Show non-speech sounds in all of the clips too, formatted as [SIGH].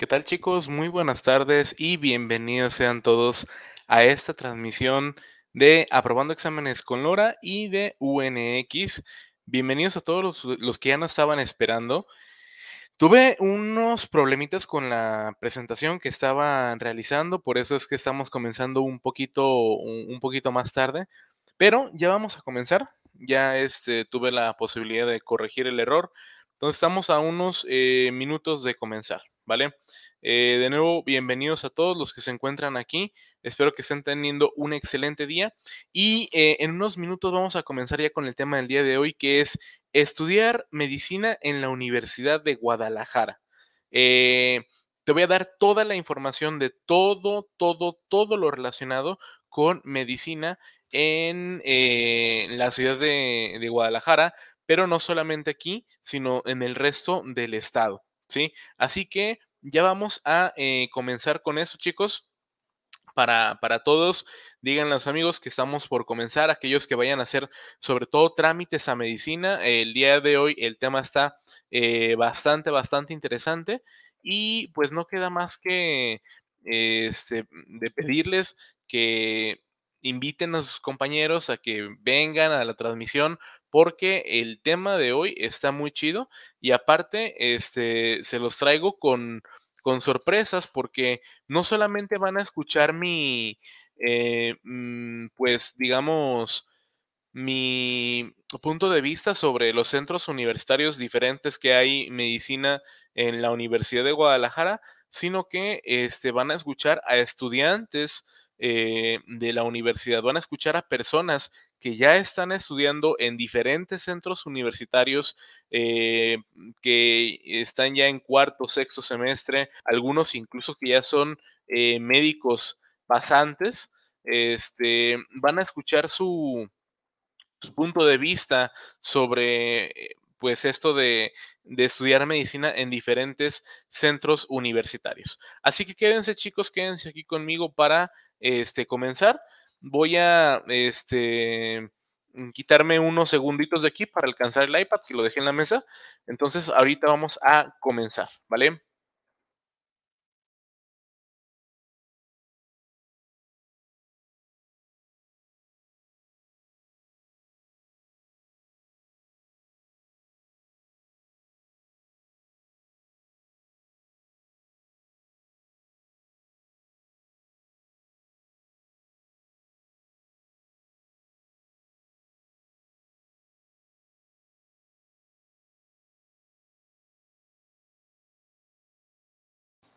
¿Qué tal chicos? Muy buenas tardes y bienvenidos sean todos a esta transmisión de Aprobando Exámenes con Lora y de UNX. Bienvenidos a todos los, que ya no estaban esperando. Tuve unos problemitas con la presentación que estaba realizando, por eso es que estamos comenzando un poquito, un, poquito más tarde, pero ya vamos a comenzar. Ya este, tuve la posibilidad de corregir el error, entonces estamos a unos eh, minutos de comenzar. ¿vale? Eh, de nuevo, bienvenidos a todos los que se encuentran aquí. Espero que estén teniendo un excelente día. Y eh, en unos minutos vamos a comenzar ya con el tema del día de hoy, que es estudiar medicina en la Universidad de Guadalajara. Eh, te voy a dar toda la información de todo, todo, todo lo relacionado con medicina en la ciudad de Guadalajara, pero no solamente aquí, sino en el resto del estado. Así que ya vamos a eh, comenzar con eso, chicos. Para, para, todos, díganle a los amigos que estamos por comenzar, aquellos que vayan a hacer sobre todo trámites a medicina. El día de hoy el tema está eh, bastante, bastante interesante y pues no queda más que este, de pedirles que inviten a sus compañeros a que vengan a la transmisión porque el tema de hoy está muy chido y aparte este, se los traigo con, sorpresas porque no solamente van a escuchar mi, eh, mm, pues digamos, mi punto de vista sobre los centros universitarios diferentes que hay medicina en la Universidad de Guadalajara, sino que este, van a escuchar a estudiantes eh, de la universidad, van a escuchar a personas que ya están estudiando en diferentes centros universitarios eh, que están ya en cuarto, sexto semestre, algunos incluso que ya son eh, médicos pasantes, este, van a escuchar su, punto de vista sobre eh, pues esto de, estudiar medicina en diferentes centros universitarios. Así que quédense chicos, quédense aquí conmigo para este, comenzar voy a este, quitarme unos segunditos de aquí para alcanzar el iPad que lo dejé en la mesa. Entonces, ahorita vamos a comenzar, ¿vale?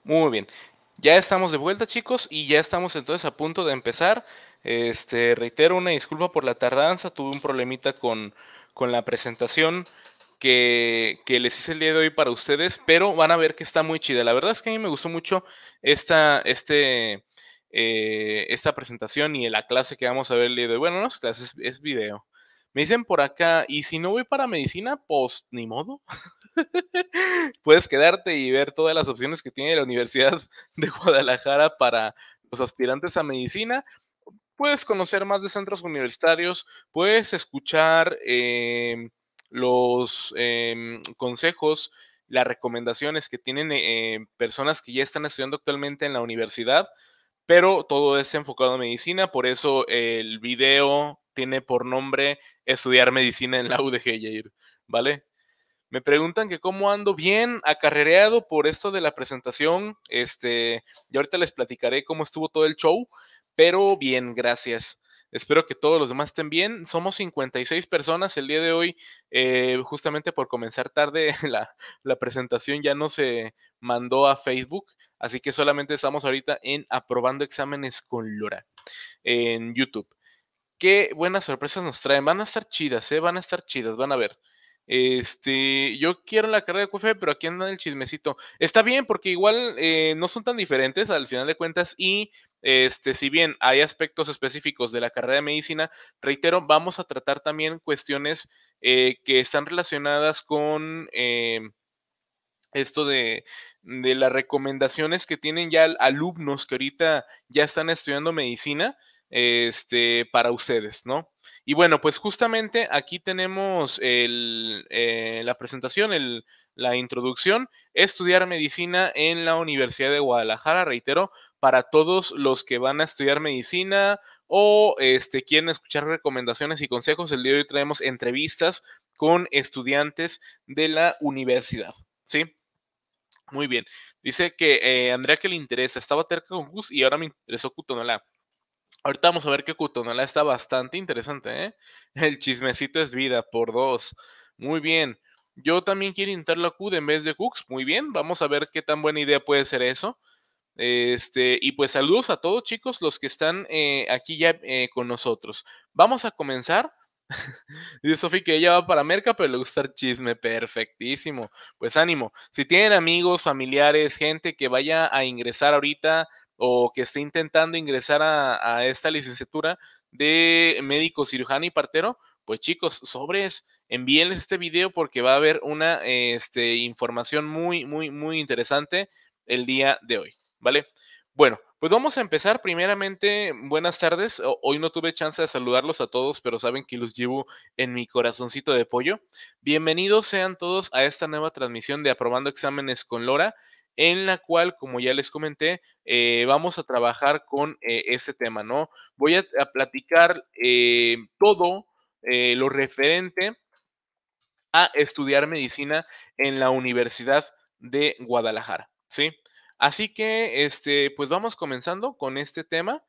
Muy bien. Ya estamos de vuelta, chicos, y ya estamos entonces a punto de empezar. Este, reitero una disculpa por la tardanza, tuve un problemita con, la presentación que, les hice el día de hoy para ustedes, pero van a ver que está muy chida. La verdad es que a mí me gustó mucho esta, este, eh, esta presentación y la clase que vamos a ver el día de hoy. Bueno, no es video. Me dicen por acá, y si no voy para medicina, pues ni modo. [LAUGHS] Puedes quedarte y ver todas las opciones que tiene la Universidad [LAUGHS] de Guadalajara para los aspirantes a medicina. Puedes conocer más de centros universitarios, puedes escuchar em, los em, consejos, las recomendaciones que tienen eh, personas que ya están estudiando actualmente en la universidad, pero todo es enfocado a medicina, por eso el video tiene por nombre estudiar medicina en la UDG, Jair, ¿vale? Me preguntan que cómo ando bien, acarrereado por esto de la presentación. Este, y ahorita les platicaré cómo estuvo todo el show, pero bien, gracias. Espero que todos los demás estén bien. Somos 56 personas el día de hoy. Eh, justamente por comenzar tarde, [LAUGHS] la, la, presentación ya no se mandó a Facebook. Así que solamente estamos ahorita en aprobando exámenes con Lora en YouTube qué buenas sorpresas nos traen. Van a estar chidas, ¿eh? Van a estar chidas, van a ver. Este, yo quiero la carrera de QF, pero aquí anda el chismecito. Está bien, porque igual eh, no son tan diferentes al final de cuentas. Y este, si bien hay aspectos específicos de la carrera de medicina, reitero, vamos a tratar también cuestiones eh, que están relacionadas con eh, esto de, de las recomendaciones que tienen ya alumnos que ahorita ya están estudiando medicina este, para ustedes, ¿no? Y bueno, pues justamente aquí tenemos eh, la presentación, la introducción, estudiar medicina en la Universidad de Guadalajara, reitero, para todos los que van a estudiar medicina o este, quieren escuchar recomendaciones y consejos, el día de hoy traemos entrevistas con estudiantes de la universidad, ¿sí? Muy bien. Dice que eh, Andrea que le interesa, estaba cerca con Gus y ahora me interesó la Ahorita vamos a ver que la está bastante interesante, ¿eh? [LAUGHS] El chismecito es vida por dos. Muy bien. Yo también quiero intentar la CUD en vez de Cooks. Muy bien, vamos a ver qué tan buena idea puede ser eso. Este, y pues saludos a todos, chicos, los que están eh, aquí ya eh, con nosotros. Vamos a comenzar. [LAUGHS] Dice Sofi que ella va para Merca, pero le gusta el chisme. Perfectísimo. Pues ánimo. Si tienen amigos, familiares, gente que vaya a ingresar ahorita o que esté intentando ingresar a, esta licenciatura de médico cirujano y partero, pues chicos, sobres, envíenles este video porque va a haber una este, información muy, muy, muy interesante el día de hoy, ¿vale? Bueno, pues vamos a empezar. Primeramente, buenas tardes. Hoy no tuve chance de saludarlos a todos, pero saben que los llevo en mi corazoncito de pollo. Bienvenidos sean todos a esta nueva transmisión de Aprobando Exámenes con Lora en la cual, como ya les comenté, eh, vamos a trabajar con este tema, ¿no? Voy a, platicar eh, todo lo referente a estudiar medicina en la Universidad de Guadalajara, ¿sí? Así que, este, pues vamos comenzando con este tema.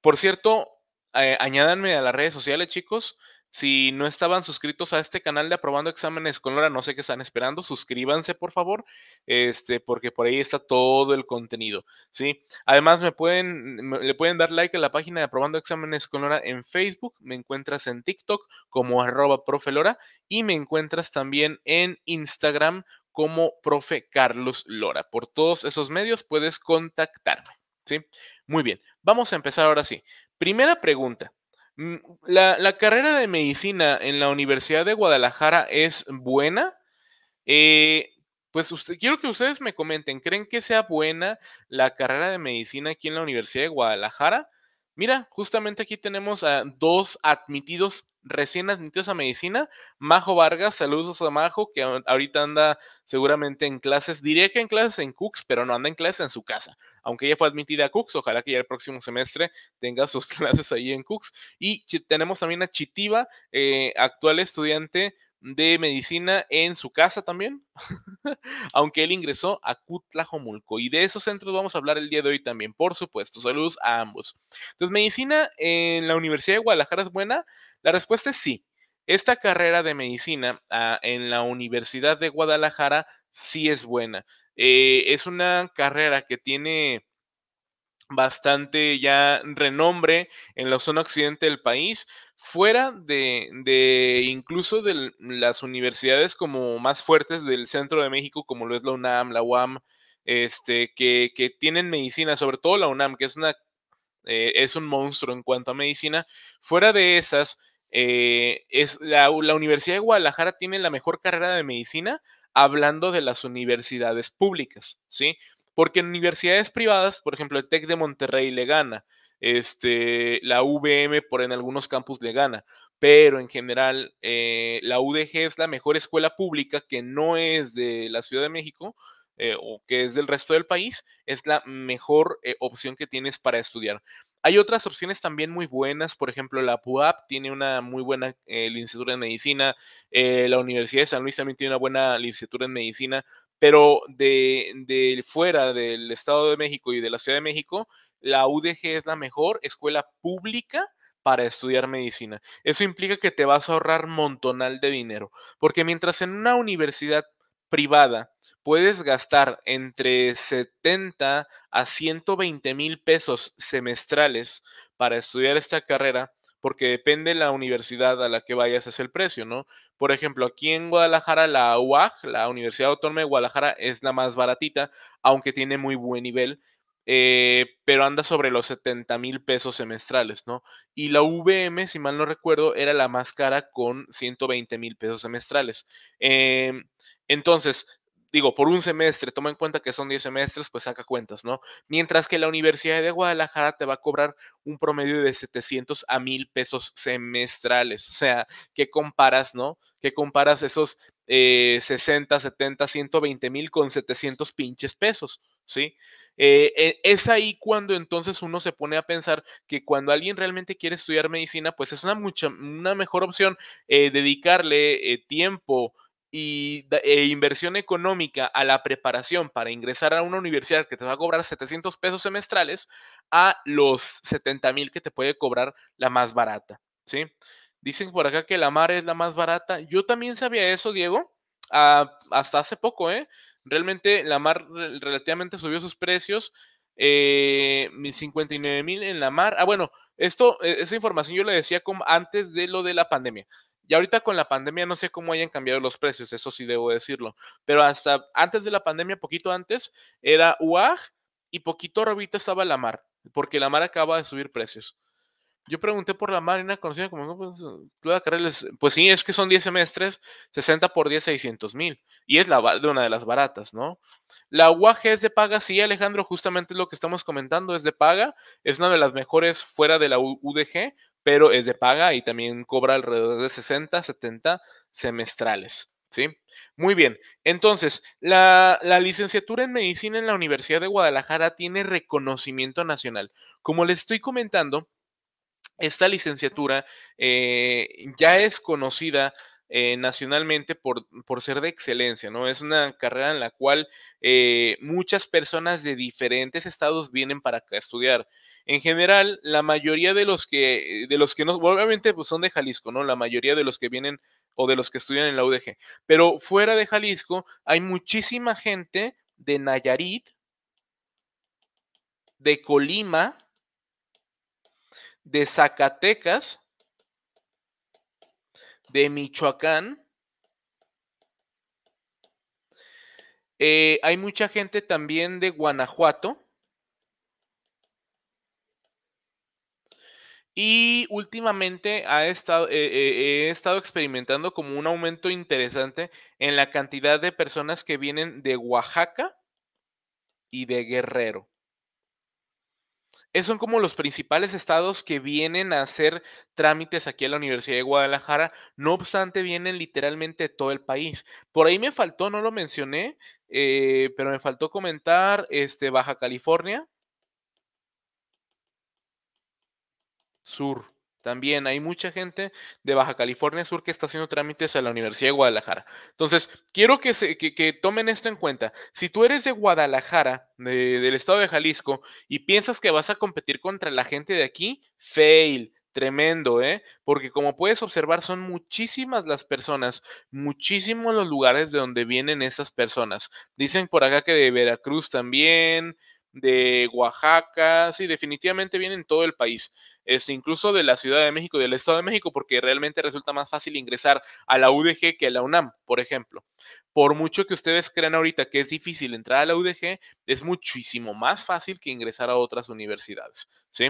por cierto, añádanme a las redes sociales, chicos. Si no estaban suscritos a este canal de Aprobando Exámenes con Lora, no sé qué están esperando, suscríbanse por favor, este, porque por ahí está todo el contenido, ¿sí? Además, me pueden, le pueden dar like a la página de Aprobando Exámenes con Lora en Facebook, me encuentras en TikTok como arroba profelora y me encuentras también en Instagram como profe Carlos Lora. Por todos esos medios puedes contactarme, ¿sí? Muy bien, vamos a empezar ahora sí. Primera pregunta. Mm, la, carrera de medicina en la Universidad de Guadalajara es buena. Eh, pues quiero que ustedes me comenten, ¿creen que sea buena la carrera de medicina aquí en la Universidad de Guadalajara? Mira, justamente aquí tenemos a dos admitidos recién admitidos a medicina, Majo Vargas, saludos a Majo, que ahorita anda seguramente en clases, diría que en clases en Cooks, pero no anda en clases en su casa. Aunque ella fue admitida a Cooks, ojalá que ya el próximo semestre tenga sus [LAUGHS] clases ahí en Cooks. Y tenemos también a Chitiva, eh, actual estudiante de medicina en su casa también, [LAUGHS] aunque él ingresó a Cutlajomulco. Y de esos centros vamos a hablar el día de hoy también, por supuesto. Saludos a ambos. Entonces, medicina en la Universidad de Guadalajara es buena, la respuesta es sí. Esta carrera de medicina ah, en la Universidad de Guadalajara sí es buena. Eh, es una carrera que tiene bastante ya renombre en la zona occidente del país, fuera de, incluso de las universidades como más fuertes del centro de México, como lo es la UNAM, la UAM, este, que, tienen medicina, sobre todo la UNAM, que es una eh, es un monstruo en cuanto a medicina. Fuera de esas, eh, es la, Universidad de Guadalajara tiene la mejor carrera de medicina hablando de las universidades públicas, ¿sí? Porque en universidades privadas, por ejemplo, el TEC de Monterrey le gana, este, la UVM por en algunos campus le gana, pero en general eh, la UDG es la mejor escuela pública que no es de la Ciudad de México eh, o que es del resto del país, es la mejor opción que tienes para estudiar. Hay otras opciones también muy buenas, por ejemplo, la PUAP tiene una muy buena eh, licenciatura en medicina, eh, la Universidad de San Luis también tiene una buena licenciatura en medicina, pero de, de, fuera del Estado de México y de la Ciudad de México, la UDG es la mejor escuela pública para estudiar medicina. Eso implica que te vas a ahorrar montonal de dinero, porque mientras en una universidad privada puedes gastar entre 70 a 120 mil pesos semestrales para estudiar esta carrera, porque depende la universidad a la que vayas es el precio, ¿no? Por ejemplo, aquí en Guadalajara, la UAG, la Universidad Autónoma de Guadalajara, es la más baratita, aunque tiene muy buen nivel, eh, pero anda sobre los 70 mil pesos semestrales, ¿no? Y la VM, si mal no recuerdo, era la más cara con 120 mil pesos semestrales. Em, entonces, digo, por un semestre, toma en cuenta que son 10 semestres, pues saca cuentas, ¿no? Mientras que la Universidad de Guadalajara te va a cobrar un promedio de 700 a 1000 pesos semestrales. O sea, ¿qué comparas, no? ¿Qué comparas esos 60, 70, 120 mil con 700 pinches pesos? ¿Sí? Eh, eh, es ahí cuando entonces uno se pone a pensar que cuando alguien realmente quiere estudiar medicina, pues es una, mucha, una mejor opción eh, dedicarle tiempo, y e inversión económica a la preparación para ingresar a una universidad que te va a cobrar 700 pesos semestrales a los 70 mil que te puede cobrar la más barata, ¿sí? Dicen por acá que la mar es la más barata. Yo también sabía eso, Diego, ah, hasta hace poco, ¿eh? Realmente la mar relativamente subió sus precios. Eh, 59 mil en la mar. Ah, bueno, esto, e, esa información yo le decía como antes de lo de la pandemia. Y ahorita con la pandemia no sé cómo hayan cambiado los precios, eso sí debo decirlo. Pero hasta antes de la pandemia, poquito antes, era UAG y poquito ahorita estaba la mar, porque la mar acaba de subir precios. Yo pregunté por la mar y una conocida como, pues, pues sí, es que son 10 semestres, 60 por 10, 600 mil. Y es la, de una de las baratas, ¿no? La UAG es de paga, sí, Alejandro, justamente lo que estamos comentando, es de paga. Es una de las mejores fuera de la UDG, pero es de paga y también cobra alrededor de 60, 70 semestrales. ¿Sí? Muy bien. Entonces, la, licenciatura en medicina en la Universidad de Guadalajara tiene reconocimiento nacional. Como les estoy comentando, esta licenciatura eh, ya es conocida eh, nacionalmente por, ser de excelencia, ¿no? Es una carrera en la cual eh, muchas personas de diferentes estados vienen para estudiar. En general, la mayoría de los que, de los que no, obviamente pues, son de Jalisco, ¿no? La mayoría de los que vienen o de los que estudian en la UDG. Pero fuera de Jalisco hay muchísima gente de Nayarit, de Colima, de Zacatecas, de Michoacán. Eh, hay mucha gente también de Guanajuato. Y últimamente ha estado, eh, eh, he estado experimentando como un aumento interesante en la cantidad de personas que vienen de Oaxaca y de Guerrero. Esos son como los principales estados que vienen a hacer trámites aquí a la Universidad de Guadalajara. No obstante, vienen literalmente todo el país. Por ahí me faltó, no lo mencioné, eh, pero me faltó comentar este, Baja California. Sur. También hay mucha gente de Baja California Sur que está haciendo trámites a la Universidad de Guadalajara. Entonces, quiero que, se, que, tomen esto en cuenta. Si tú eres de Guadalajara, del estado de Jalisco, y piensas que vas a competir contra la gente de aquí, fail. Tremendo, ¿eh? Porque como puedes observar, son muchísimas las personas, muchísimos los lugares de donde vienen esas personas. Dicen por acá que de Veracruz también, de Oaxaca, sí, definitivamente vienen todo el país, es este, incluso de la Ciudad de México y del Estado de México, porque realmente resulta más fácil ingresar a la UDG que a la UNAM, por ejemplo. Por mucho que ustedes crean ahorita que es difícil entrar a la UDG, es muchísimo más fácil que ingresar a otras universidades, ¿sí?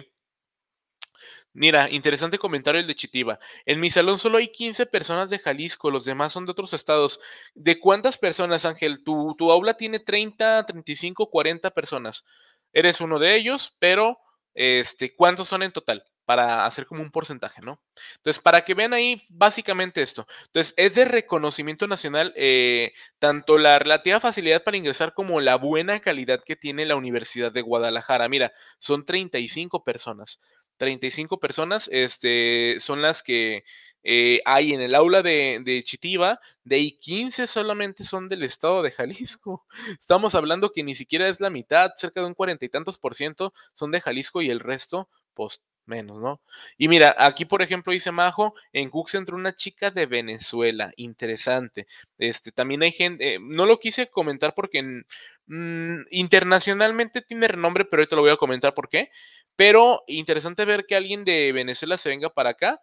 Mira, interesante comentario el de Chitiba. En mi salón solo hay 15 personas de Jalisco, los demás son de otros estados. ¿De cuántas personas, Ángel? Tu, aula tiene 30, 35, 40 personas. Eres uno de ellos, pero este, ¿cuántos son en total? Para hacer como un porcentaje, ¿no? Entonces, para que vean ahí básicamente esto. Entonces, es de reconocimiento nacional eh, tanto la relativa facilidad para ingresar como la buena calidad que tiene la Universidad de Guadalajara. Mira, son 35 personas. 35 personas este, son las que eh, hay en el aula de, de, Chitiba, de ahí 15 solamente son del estado de Jalisco. [LAUGHS] Estamos hablando que ni siquiera es la mitad, cerca de un cuarenta y tantos por ciento son de Jalisco y el resto, pues menos, ¿no? Y mira, aquí por ejemplo dice Majo, en Cooks entró una chica de Venezuela, interesante. Este, también hay gente, eh, no lo quise comentar porque mm, internacionalmente tiene renombre, pero ahorita lo voy a comentar por qué. Pero interesante ver que alguien de Venezuela se venga para acá.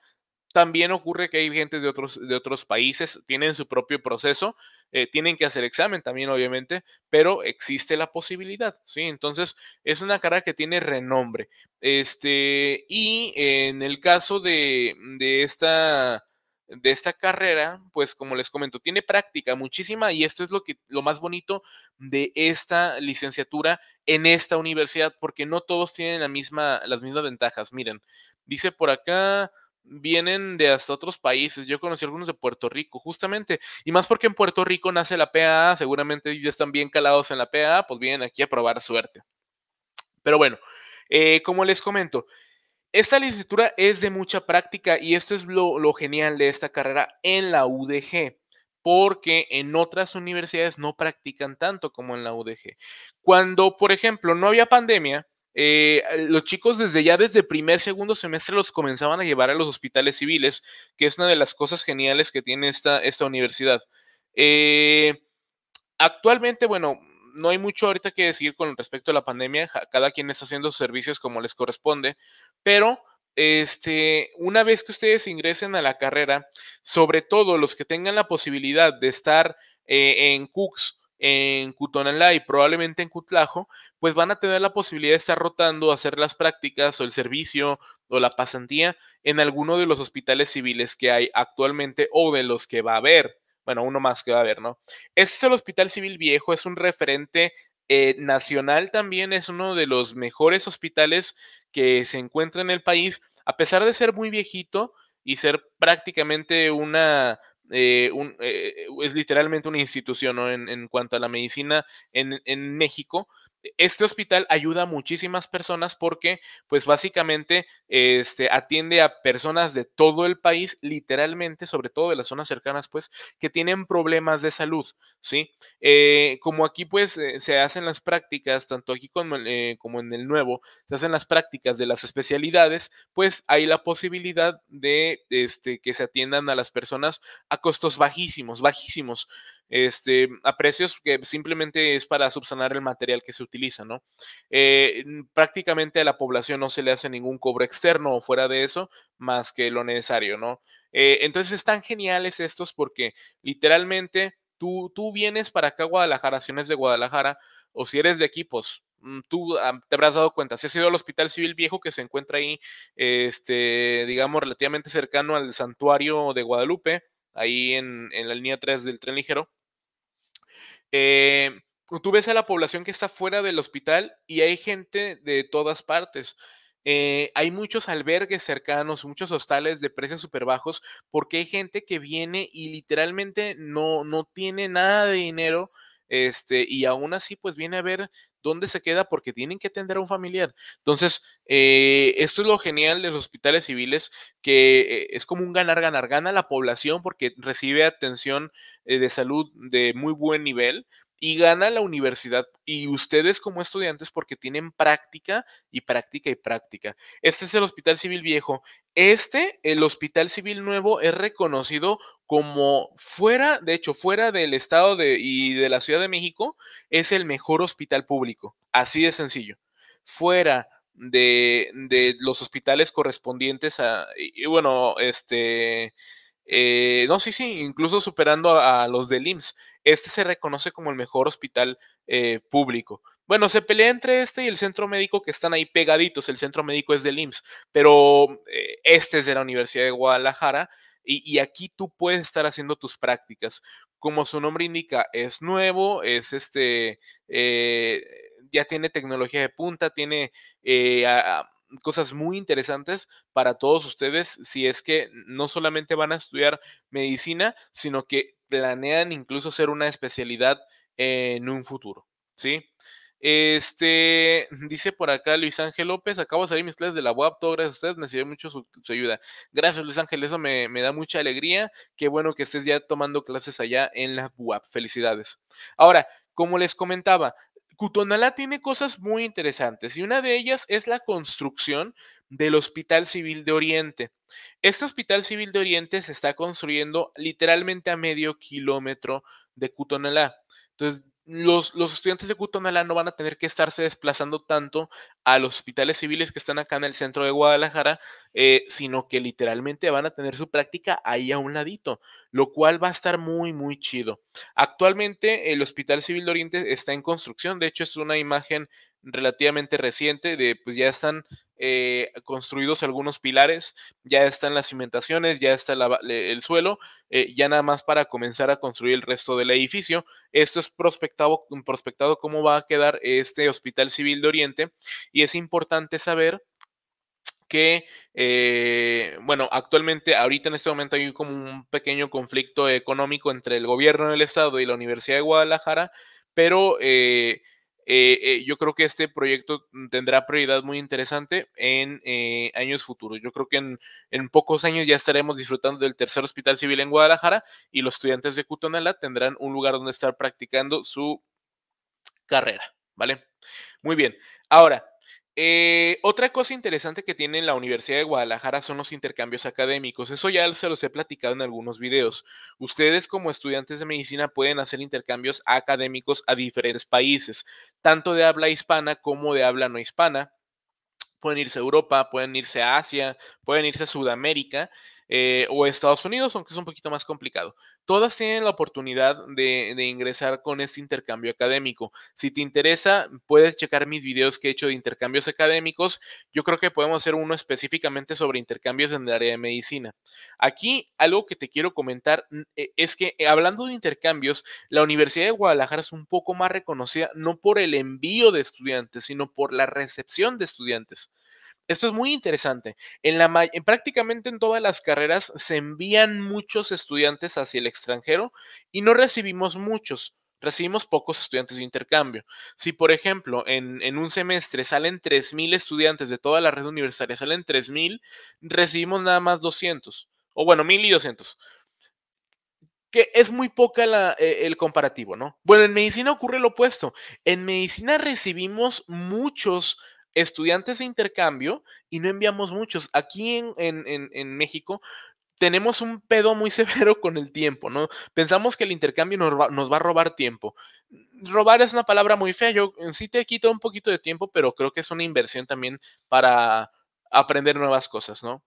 También ocurre que hay gente de otros, de otros países, tienen su propio proceso, eh, tienen que hacer examen también, obviamente, pero existe la posibilidad, ¿sí? Entonces, es una carrera que tiene renombre. Este, y en el caso de, esta de esta carrera, pues como les comento, tiene práctica muchísima y esto es lo que lo más bonito de esta licenciatura en esta universidad porque no todos tienen la misma las mismas ventajas. Miren, dice por acá vienen de hasta otros países. Yo conocí algunos de Puerto Rico, justamente. Y más porque en Puerto Rico nace la PAA, seguramente ya están bien calados en la PAA, pues vienen aquí a probar suerte. Pero bueno, eh, como les comento, esta licenciatura es de mucha práctica y esto es lo, lo genial de esta carrera en la UDG porque en otras universidades no practican tanto como en la UDG. Cuando, por ejemplo, no había pandemia, eh, los chicos desde ya desde primer, segundo semestre los comenzaban a llevar a los hospitales civiles, que es una de las cosas geniales que tiene esta, esta universidad. Eh, actualmente, bueno, no hay mucho ahorita que decir con respecto a la pandemia, cada quien está haciendo sus servicios como les corresponde, pero este, una vez que ustedes ingresen a la carrera, sobre todo los que tengan la posibilidad de estar eh, en Cooks, en Cutonalá y probablemente en Cutlajo, pues van a tener la posibilidad de estar rotando, hacer las prácticas o el servicio o la pasantía en alguno de los hospitales civiles que hay actualmente o de los que va a haber. Bueno, uno más que va a haber, ¿no? Este es el Hospital Civil Viejo, es un referente eh, nacional también, es uno de los mejores hospitales que se encuentra en el país, a pesar de ser muy viejito y ser prácticamente una eh, un, eh, es literalmente una institución en, en, cuanto a la medicina en, en México, este hospital ayuda a muchísimas personas porque, pues básicamente, este, atiende a personas de todo el país, literalmente, sobre todo de las zonas cercanas, pues, que tienen problemas de salud, ¿sí? Eh, como aquí, pues, eh, se hacen las prácticas, tanto aquí como, eh, como en el nuevo, se hacen las prácticas de las especialidades, pues hay la posibilidad de este, que se atiendan a las personas a costos bajísimos, bajísimos este, a precios que simplemente es para subsanar el material que se utiliza, ¿no? Eh, prácticamente a la población no se le hace ningún cobro externo o fuera de eso, más que lo necesario, ¿no? Eh, entonces están geniales estos porque literalmente tú, tú vienes para acá a Guadalajara, si no de Guadalajara, o si eres de equipos, pues, mm, tú ah, te habrás dado cuenta, si has ido al Hospital Civil Viejo que se encuentra ahí, este, digamos, relativamente cercano al santuario de Guadalupe, ahí en, la línea 3 del tren ligero. Eh, tú ves a la población que está fuera del hospital y hay gente de todas partes. Eh, hay muchos albergues cercanos, muchos hostales de precios súper bajos, porque hay gente que viene y literalmente no, no tiene nada de dinero, este, y aún así pues viene a ver dónde se queda porque tienen que atender a un familiar. Entonces, eh, esto es lo genial de los hospitales civiles, que eh, es como un ganar, ganar, gana la población porque recibe atención eh, de salud de muy buen nivel, y gana la universidad y ustedes como estudiantes porque tienen práctica y práctica y práctica. Este es el Hospital Civil Viejo. Este, el Hospital Civil Nuevo, es reconocido como fuera, de hecho, fuera del Estado de, y de la Ciudad de México, es el mejor hospital público. Así de sencillo. Fuera de, de los hospitales correspondientes a, y, bueno, este eh, no, sí, sí, incluso superando a, los del IMSS. Este se reconoce como el mejor hospital eh, público. Bueno, se pelea entre este y el centro médico que están ahí pegaditos. El centro médico es del IMSS, pero eh, este es de la Universidad de Guadalajara y, aquí tú puedes estar haciendo tus prácticas. Como su nombre indica, es nuevo, es este, ya tiene tecnología de punta, tiene cosas muy interesantes para todos ustedes si es que no solamente van a estudiar medicina, sino que planean incluso ser una especialidad en un futuro, ¿sí? Este, dice por acá Luis Ángel López, acabo de salir mis clases de la UAP, todo gracias a ustedes, me sirve mucho su, ayuda. Gracias Luis Ángel, eso me, me, da mucha alegría, qué bueno que estés ya tomando clases allá en la UAP, felicidades. Ahora, como les comentaba, Cutonalá tiene cosas muy interesantes y una de ellas es la construcción del Hospital Civil de Oriente. Este Hospital Civil de Oriente se está construyendo literalmente a medio kilómetro de Cutonalá. Entonces, los, estudiantes de Cutonalá no van a tener que estarse desplazando tanto a los hospitales civiles que están acá en el centro de Guadalajara, eh, sino que literalmente van a tener su práctica ahí a un ladito, lo cual va a estar muy, muy chido. Actualmente el Hospital Civil de Oriente está en construcción, de hecho es una imagen relativamente reciente de pues ya están eh, construidos algunos pilares, ya están las cimentaciones, ya está el suelo, eh, ya nada más para comenzar a construir el resto del edificio. Esto es prospectado, prospectado cómo va a quedar este Hospital Civil de Oriente y es importante saber que, eh, bueno, actualmente, ahorita en este momento hay como un pequeño conflicto económico entre el gobierno del estado y la Universidad de Guadalajara, pero... Eh, eh, eh, yo creo que este proyecto tendrá prioridad muy interesante en eh, años futuros. Yo creo que en, pocos años ya estaremos disfrutando del tercer hospital civil en Guadalajara y los estudiantes de Cutonala tendrán un lugar donde estar practicando su carrera, ¿vale? Muy bien. Ahora, eh, otra cosa interesante que tiene la Universidad de Guadalajara son los intercambios académicos. Eso ya se los he platicado en algunos videos. Ustedes como estudiantes de medicina pueden hacer intercambios académicos a diferentes países, tanto de habla hispana como de habla no hispana. Pueden irse a Europa, pueden irse a Asia, pueden irse a Sudamérica eh, o Estados Unidos, aunque es un poquito más complicado. Todas tienen la oportunidad de, ingresar con este intercambio académico. Si te interesa, puedes checar mis videos que he hecho de intercambios académicos. Yo creo que podemos hacer uno específicamente sobre intercambios en el área de medicina. Aquí algo que te quiero comentar mm, e, es que eh, hablando de intercambios, la Universidad de Guadalajara es un poco más reconocida no por el envío de estudiantes, sino por la recepción de estudiantes. Esto es muy interesante. En, la, prácticamente en todas las carreras se envían muchos estudiantes hacia el extranjero y no recibimos muchos recibimos pocos estudiantes de intercambio. Si, por ejemplo, en, un semestre salen 3.000 estudiantes de toda la red universitaria, salen 3.000, recibimos nada más 200, o bueno, 1.200, que es muy poca eh, el comparativo, ¿no? Bueno, en medicina ocurre lo opuesto. En medicina recibimos muchos estudiantes de intercambio y no enviamos muchos. Aquí en, en, en, México tenemos un pedo muy [LAUGHS] severo con el tiempo, ¿no? Pensamos que el intercambio nos va, a robar tiempo. Robar es una palabra muy fea, yo en sí te quito un poquito de tiempo, pero creo que es una inversión también para aprender nuevas cosas, ¿no?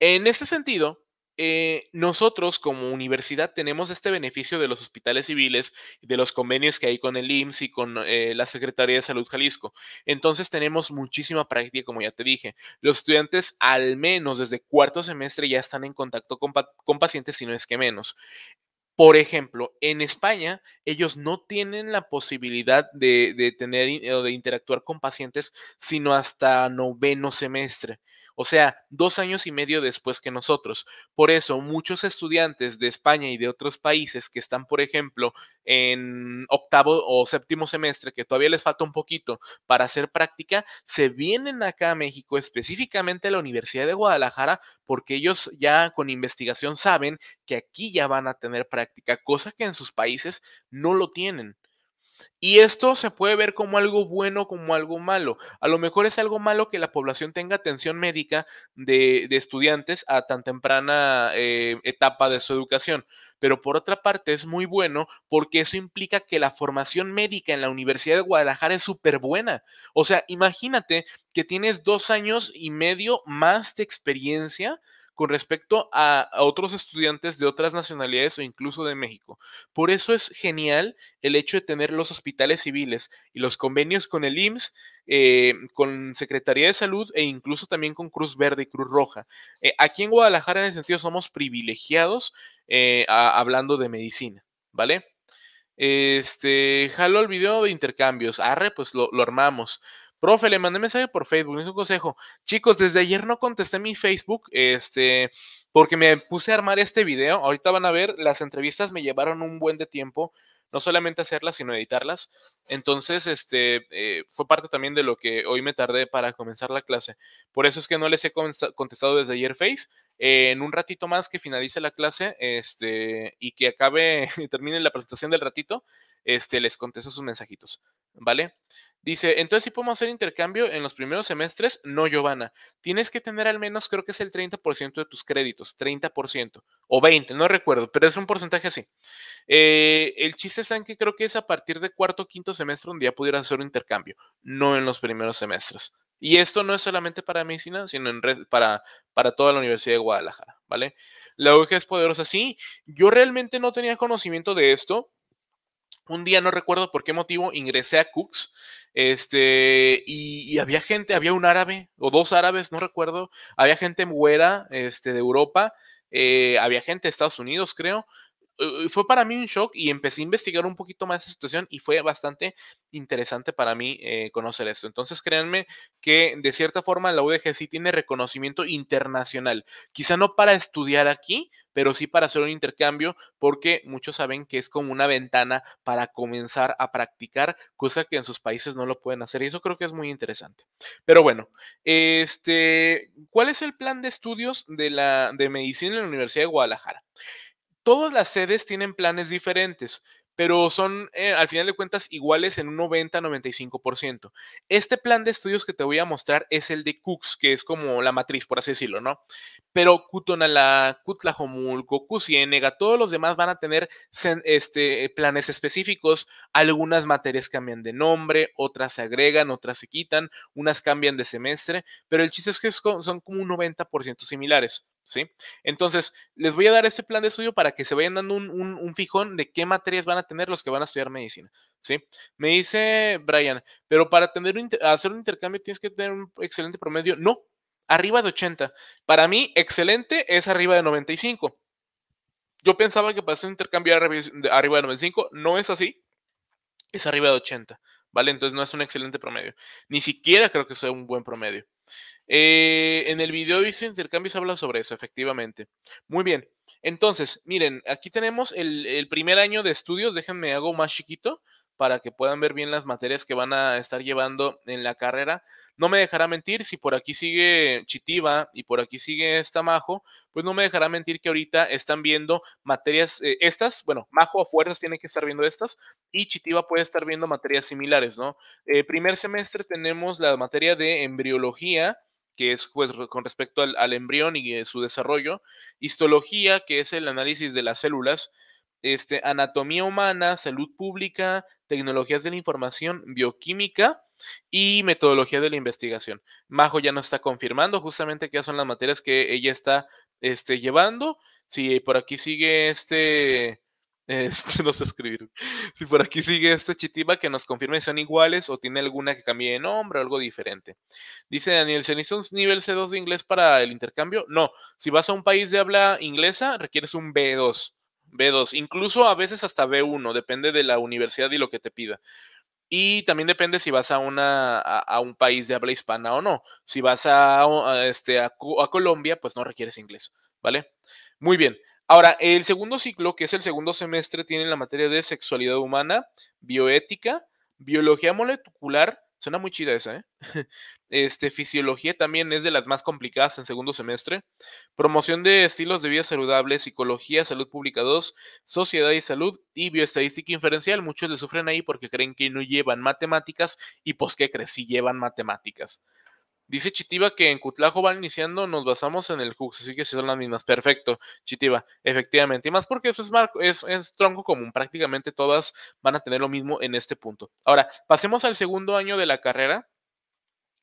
En ese sentido, eh, nosotros como universidad tenemos este beneficio de los hospitales civiles, y de los convenios que hay con el IMSS y con eh, la Secretaría de Salud Jalisco. Entonces tenemos muchísima práctica, como ya te dije. Los estudiantes al menos desde cuarto semestre ya están en contacto con, pacientes, si no es que menos. Por ejemplo, en España ellos no tienen la posibilidad de, tener eh, de interactuar con pacientes sino hasta noveno semestre o sea, dos años y medio después que nosotros. Por eso, muchos estudiantes de España y de otros países que están, por ejemplo, en octavo o séptimo semestre, que todavía les falta un poquito para hacer práctica, se vienen acá a México, específicamente a la Universidad de Guadalajara, porque ellos ya con investigación saben que aquí ya van a tener práctica, cosa que en sus países no lo tienen. Y esto se puede ver como algo bueno, como algo malo. A lo mejor es algo malo que la población tenga atención médica de, estudiantes a tan temprana eh, etapa de su educación. Pero por otra parte es muy bueno porque eso implica que la formación médica en la Universidad de Guadalajara es súper buena. O sea, imagínate que tienes dos años y medio más de experiencia con respecto a, otros estudiantes de otras nacionalidades o incluso de México. Por eso es genial el hecho de tener los hospitales civiles y los convenios con el IMSS, eh, con Secretaría de Salud e incluso también con Cruz Verde y Cruz Roja. Eh, aquí en Guadalajara en ese sentido somos privilegiados eh, hablando de medicina, ¿vale? Este, jalo el video de intercambios. Arre, pues lo armamos. Profe, le mandé mensaje por Facebook, hizo un consejo. Chicos, desde ayer no contesté mi Facebook, este, porque me puse a armar este video. Ahorita van a ver, las entrevistas me llevaron un buen de tiempo, no solamente hacerlas, sino editarlas. Entonces, este, eh, fue parte también de lo que hoy me tardé para comenzar la clase. Por eso es que no les he contestado desde ayer Face, eh, en un ratito más que finalice la clase este, y que acabe, [LAUGHS] y termine la presentación del ratito, este, les contesto sus mensajitos, ¿vale? Dice, entonces si podemos hacer intercambio en los primeros semestres, no, Giovanna. Tienes que tener al menos, creo que es el 30% de tus créditos, 30% o 20, no recuerdo, pero es un porcentaje así. Eh, el chiste es que creo que es a partir de cuarto, quinto semestre un día pudieras hacer un intercambio, no en los primeros semestres, y esto no es solamente para medicina, sino en para, para toda la Universidad de Guadalajara, ¿vale? La UG e es poderosa, sí. Yo realmente no tenía conocimiento de esto. Un día, no recuerdo por qué motivo, ingresé a Cooks este, y, había gente, había un árabe o dos árabes, no recuerdo. Había gente muera este, de Europa, eh, había gente de Estados Unidos, creo. Eh, fue para mí un shock y empecé a investigar un poquito más esa situación y fue bastante interesante para mí eh, conocer esto. Entonces, créanme que de cierta forma la UDG sí tiene reconocimiento internacional. Quizá no para estudiar aquí, pero sí para hacer un intercambio, porque muchos saben que es como una ventana para comenzar a practicar, cosa que en sus países no lo pueden hacer. Y eso creo que es muy interesante. Pero bueno, este, ¿cuál es el plan de estudios de, la, de medicina en la Universidad de Guadalajara? Todas las sedes tienen planes diferentes, pero son eh, al final de cuentas iguales en un 90-95%. Este plan de estudios que te voy a mostrar es el de Cooks, que es como la matriz, por así decirlo, ¿no? Pero Cutonalá, Cutlajomulco, nega. todos los demás van a tener este, planes específicos. Algunas materias cambian de nombre, otras se agregan, otras se quitan, unas cambian de semestre, pero el chiste es que son como un 90% similares. ¿sí? Entonces, les voy a dar este plan de estudio para que se vayan dando un, fijón de qué materias van a tener los que van a estudiar medicina, ¿sí? Me dice Brian, pero para tener hacer un intercambio tienes que tener un excelente promedio. No, arriba de 80. Para mí, excelente es arriba de 95. Yo pensaba que para hacer un intercambio arriba de 95, no es así, es arriba de 80, ¿vale? Entonces no es un excelente promedio. Ni siquiera creo que sea un buen promedio. Eh, en el video de intercambios habla sobre eso, efectivamente. Muy bien. Entonces, miren, aquí tenemos el, primer año de estudios. Déjenme hago más chiquito para que puedan ver bien las materias que van a estar llevando en la carrera. No me dejará mentir, si por aquí sigue Chitiva y por aquí sigue esta Majo, pues no me dejará mentir que ahorita están viendo materias, eh, estas, bueno, Majo a fuerzas tiene que estar viendo estas y Chitiva puede estar viendo materias similares, ¿no? Eh, primer semestre tenemos la materia de embriología, que es pues, con respecto al, embrión y eh, su desarrollo, histología, que es el análisis de las células, este, anatomía humana, salud pública, tecnologías de la información, bioquímica y metodología de la investigación. Majo ya nos está confirmando justamente qué son las materias que ella está este, llevando. Si por aquí sigue este este, [LAUGHS] no sé escribir. Si por aquí sigue este Chitiba, que nos confirme si son iguales o tiene alguna que cambie de nombre o algo diferente. Dice Daniel, ¿se necesita un nivel C2 de inglés para el intercambio? No, si vas a un país de habla inglesa, requieres un B2. B2, incluso a veces hasta B1, depende de la universidad y lo que te pida. Y también depende si vas a, una, a, un país de habla hispana o no. Si vas a, a este, a, Colombia, pues no requieres inglés, ¿vale? Muy bien. Ahora, el segundo ciclo, que es el segundo semestre, tiene la materia de sexualidad humana, bioética, biología molecular, suena muy chida esa, ¿eh? [LAUGHS] Este, fisiología también es de las más complicadas en segundo semestre, promoción de estilos de vida saludables, psicología, salud pública 2, sociedad y salud y bioestadística inferencial. Muchos le sufren ahí porque creen que no llevan matemáticas y pues qué crees, sí llevan matemáticas. Dice Chitiva que en Cutlajo van iniciando, nos basamos en el Hooks, así que si son las mismas. Perfecto, Chitiva, efectivamente. Y más porque eso es, marco, es, tronco común, prácticamente todas van a tener lo mismo en este punto. Ahora, pasemos al segundo año de la carrera,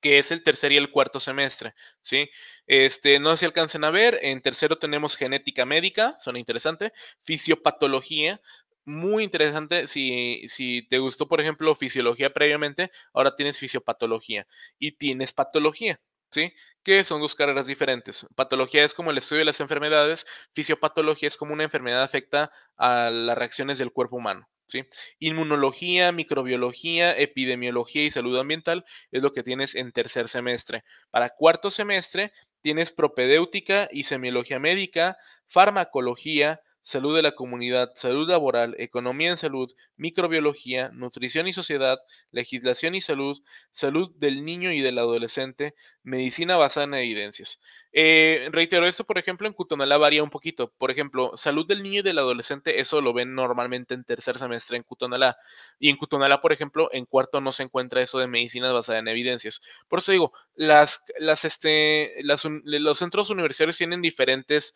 que es el tercer y el cuarto semestre, ¿sí? Este, no alcancen a ver, en tercero tenemos genética médica, suena interesante, fisiopatología, muy interesante. Si, te gustó, por ejemplo, fisiología previamente, ahora tienes fisiopatología y tienes patología. ¿Sí? Que son dos carreras diferentes. Patología es como el estudio de las enfermedades, fisiopatología es como una enfermedad afecta a las reacciones del cuerpo humano. ¿Sí? Inmunología, microbiología, epidemiología y salud ambiental es lo que tienes en tercer semestre. Para cuarto semestre tienes propedéutica y semiología médica, farmacología, salud de la comunidad, salud laboral, economía en salud, microbiología, nutrición y sociedad, legislación y salud, salud del niño y del adolescente, medicina basada en evidencias. Eh, reitero, esto por ejemplo en Cutonalá varía un poquito. Por ejemplo, salud del niño y del adolescente, eso lo ven normalmente en tercer semestre en Cutonalá. Y en Cutonalá, por ejemplo, en cuarto no se encuentra eso de medicinas basada en evidencias. Por eso digo, las, las, este, los centros universitarios tienen diferentes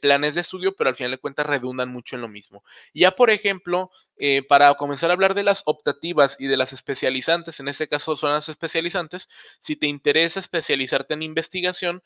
planes de estudio, pero al final de cuentas redundan mucho en lo mismo. Ya, por ejemplo, eh, para comenzar a hablar de las optativas y de las especializantes, en este caso son las especializantes, si te interesa especializarte en investigación,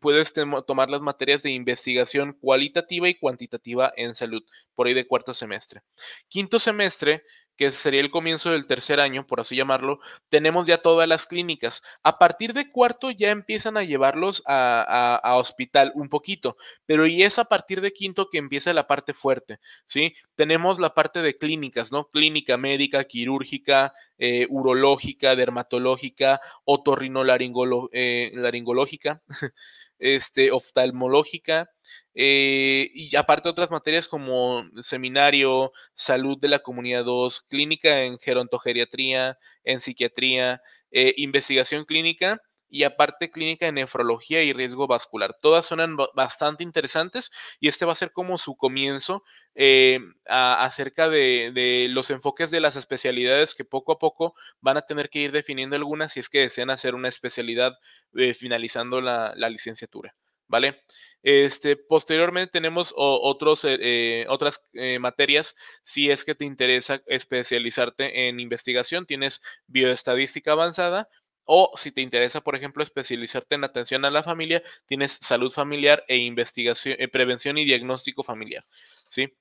puedes tomar las materias de investigación cualitativa y cuantitativa en salud, por ahí de cuarto semestre. Quinto semestre, que sería el comienzo del tercer año, por así llamarlo, tenemos ya todas las clínicas. A partir de cuarto ya empiezan a llevarlos a, hospital un poquito, pero y es a partir de quinto que empieza la parte fuerte, ¿sí? Tenemos la parte de clínicas, ¿no? Clínica médica, quirúrgica, eh, urológica, dermatológica, otorrinolaringológica. Eh, laringológica [LAUGHS] este, oftalmológica, eh, y aparte otras materias como seminario, salud de la comunidad 2, clínica en gerontogeriatría, en psiquiatría, eh, investigación clínica y aparte clínica de nefrología y riesgo vascular. Todas son bastante interesantes y este va a ser como su comienzo eh, acerca de, los enfoques de las especialidades que poco a poco van a tener que ir definiendo algunas si es que desean hacer una especialidad eh, finalizando la, licenciatura. ¿vale? Este, posteriormente tenemos otros, eh, otras materias, si es que te interesa especializarte en investigación, tienes bioestadística avanzada o si te interesa, por ejemplo, especializarte en atención a la familia, tienes salud familiar e investigación, eh, prevención y diagnóstico familiar. ¿sí?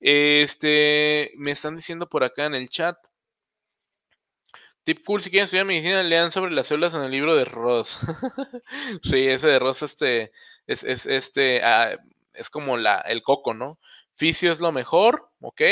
Este, me están diciendo por acá en el chat. Tip cool, si quieren estudiar medicina, lean sobre las células en el libro de Ross. [LAUGHS] sí, ese de Ross este, es, este, ah, es como la, el coco, ¿no? Fisio es lo mejor, ¿ok?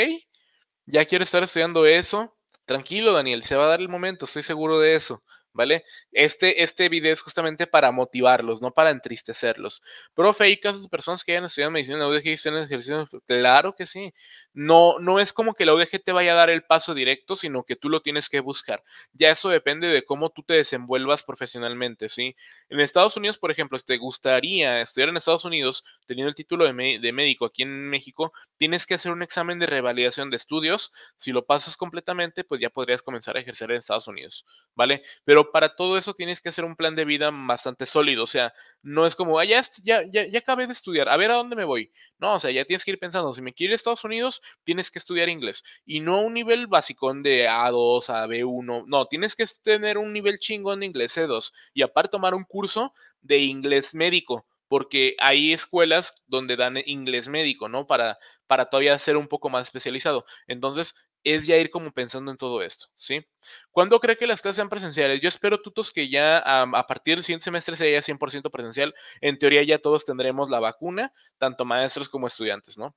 Ya quiero estar estudiando eso. Tranquilo, Daniel, se va a dar el momento, estoy seguro de eso. ¿vale? Este, este video es justamente para motivarlos, no para entristecerlos. Profe, y casos de personas que hayan estudiado medicina en la UDG y estén en ejercicio? Claro que sí. No, no es como que la UDG te vaya a dar el paso directo, sino que tú lo tienes que buscar. Ya eso depende de cómo tú te desenvuelvas profesionalmente, ¿sí? En Estados Unidos, por ejemplo, si te gustaría estudiar en Estados Unidos teniendo el título de, de médico aquí en México, tienes que hacer un examen de revalidación de estudios. Si lo pasas completamente, pues ya podrías comenzar a ejercer en Estados Unidos, ¿vale? Pero para todo eso tienes que hacer un plan de vida bastante sólido, o sea, no es como, ah, ya, ya, ya, ya acabé de estudiar, a ver a dónde me voy. No, o sea, ya tienes que ir pensando, si me quiero ir a Estados Unidos, tienes que estudiar inglés y no un nivel básico de A2, a B1, no, tienes que tener un nivel chingón de inglés C2 y aparte tomar un curso de inglés médico porque hay escuelas donde dan inglés médico, ¿no? Para, para todavía ser un poco más especializado. Entonces, es ya ir como pensando en todo esto, ¿sí? ¿Cuándo cree que las clases sean presenciales? Yo espero, tutos, que ya a, partir del siguiente semestre sea 100% presencial. En teoría ya todos tendremos la vacuna, tanto maestros como estudiantes, ¿no?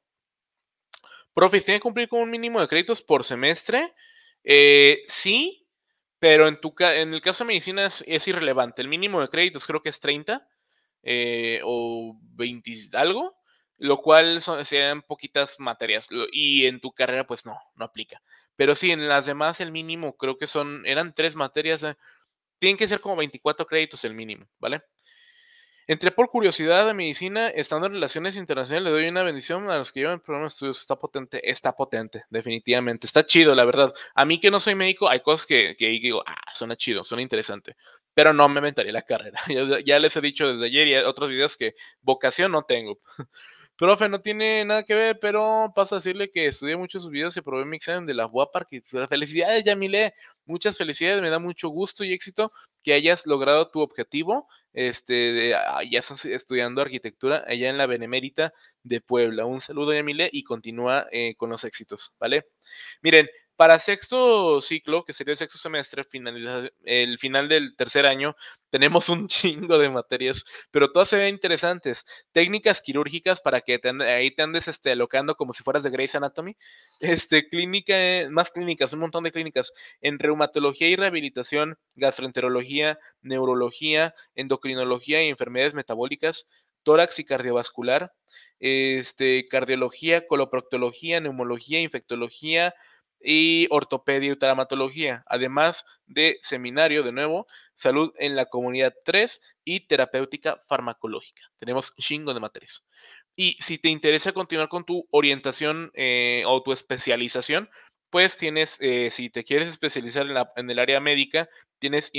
Profes, ¿tienen que cumplir con un mínimo de créditos por semestre? Eh, sí, pero en, tu, en el caso de medicina es, irrelevante. El mínimo de créditos creo que es 30 eh, o 20 algo lo cual son, serían poquitas materias y en tu carrera pues no, no aplica. Pero sí, en las demás el mínimo creo que son, eran tres materias, eh, tienen que ser como 24 créditos el mínimo, ¿vale? Entré por curiosidad de medicina, estando en relaciones internacionales, le doy una bendición a los que llevan programa de estudios. Está potente, está potente, definitivamente. Está chido, la verdad. A mí que no soy médico, hay cosas que, que digo, ah, suena chido, suena interesante pero no me inventaría la carrera. [LAUGHS] Ya, ya, les he dicho desde ayer y otros videos que vocación no tengo. [LAUGHS] Profe, no tiene nada que ver, pero paso a decirle que estudié muchos sus videos y probé mi examen de la guapa Arquitectura. Felicidades, Yamile. Muchas felicidades. Me da mucho gusto y éxito que hayas logrado tu objetivo. Este, ah, ya estás estudiando arquitectura allá en la Benemérita de Puebla. Un saludo, Yamile, y continúa eh, con los éxitos, ¿vale? Miren, para sexto ciclo, que sería el sexto semestre, finaliza, el final del tercer año, tenemos un [LAUGHS] chingo de materias, pero todas se ven interesantes. Técnicas quirúrgicas para que ahí te andes este, locando como si fueras de Grey's Anatomy. Este, clínica, más clínicas, un montón de clínicas. En reumatología y rehabilitación, gastroenterología, neurología, endocrinología y enfermedades metabólicas, tórax y cardiovascular, este, cardiología, coloproctología, neumología, infectología y ortopedia y traumatología, además de seminario de nuevo salud en la comunidad 3 y terapéutica farmacológica. Tenemos chingo de materias. Y si te interesa continuar con tu orientación eh, o tu especialización, pues tienes, eh, si te quieres especializar en, el área médica, tienes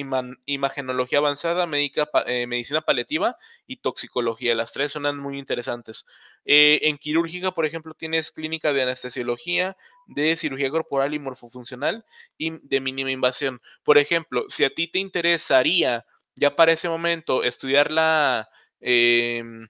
imagenología avanzada, médica, eh, medicina paliativa y toxicología. Las tres son muy interesantes. Eh, en quirúrgica, por ejemplo, tienes clínica de anestesiología, de cirugía corporal y morfofuncional y de mínima invasión. Por ejemplo, si a ti te interesaría ya para ese momento estudiar la... Em,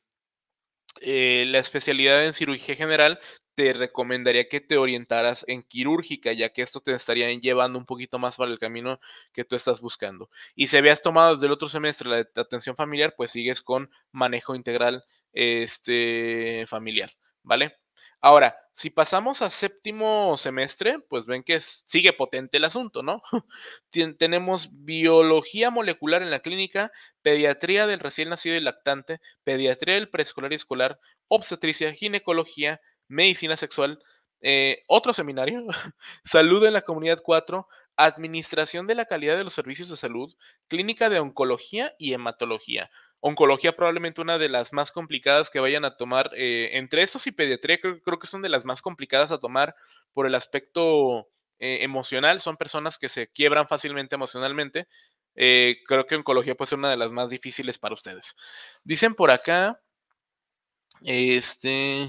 la especialidad en cirugía general, te recomendaría que te orientaras en quirúrgica, ya que esto te estaría llevando un poquito más para el camino que tú estás buscando. Y si habías tomado desde el otro semestre la atención familiar, pues sigues con manejo integral este, familiar, ¿vale? Ahora, si pasamos a séptimo semestre, pues ven que sigue potente el asunto, ¿no? [LAUGHS] tenemos biología molecular en la clínica, pediatría del recién nacido y lactante, pediatría del preescolar y escolar, obstetricia, ginecología, medicina sexual, eh, otro seminario, [LAUGHS] salud en la comunidad 4, administración de la calidad de los servicios de salud, clínica de oncología y hematología. Oncología probablemente una de las más complicadas que vayan a tomar, eh, entre estos y pediatría creo, que son de las más complicadas a tomar por el aspecto eh, emocional, son personas que se quiebran fácilmente emocionalmente. creo que oncología puede ser una de las más difíciles para ustedes. Dicen por acá, este,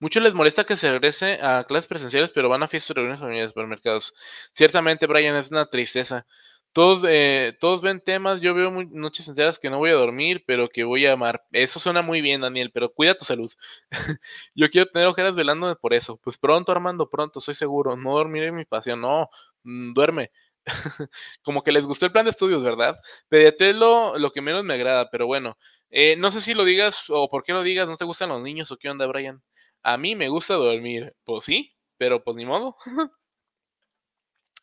mucho les molesta que se regrese a clases presenciales, pero van a fiestas, reuniones familiares, supermercados. Ciertamente, Brian, es una tristeza. Todos, eh, todos ven temas, yo veo noches enteras que no voy a dormir, pero que voy a amar. Eso suena muy bien, Daniel, pero cuida tu salud. [LAUGHS] yo quiero tener ojeras velándome por eso. Pues pronto, Armando, pronto, soy seguro. No dormiré en mi pasión, no, mm, duerme. [LAUGHS] Como que les gustó el plan de estudios, ¿verdad? Pediatría lo que menos me agrada, pero bueno. Eh, no sé si lo digas o por qué lo digas, ¿no te gustan los niños o qué onda, Brian? A mí me gusta dormir. Pues sí, pero pues ni modo. [LAUGHS]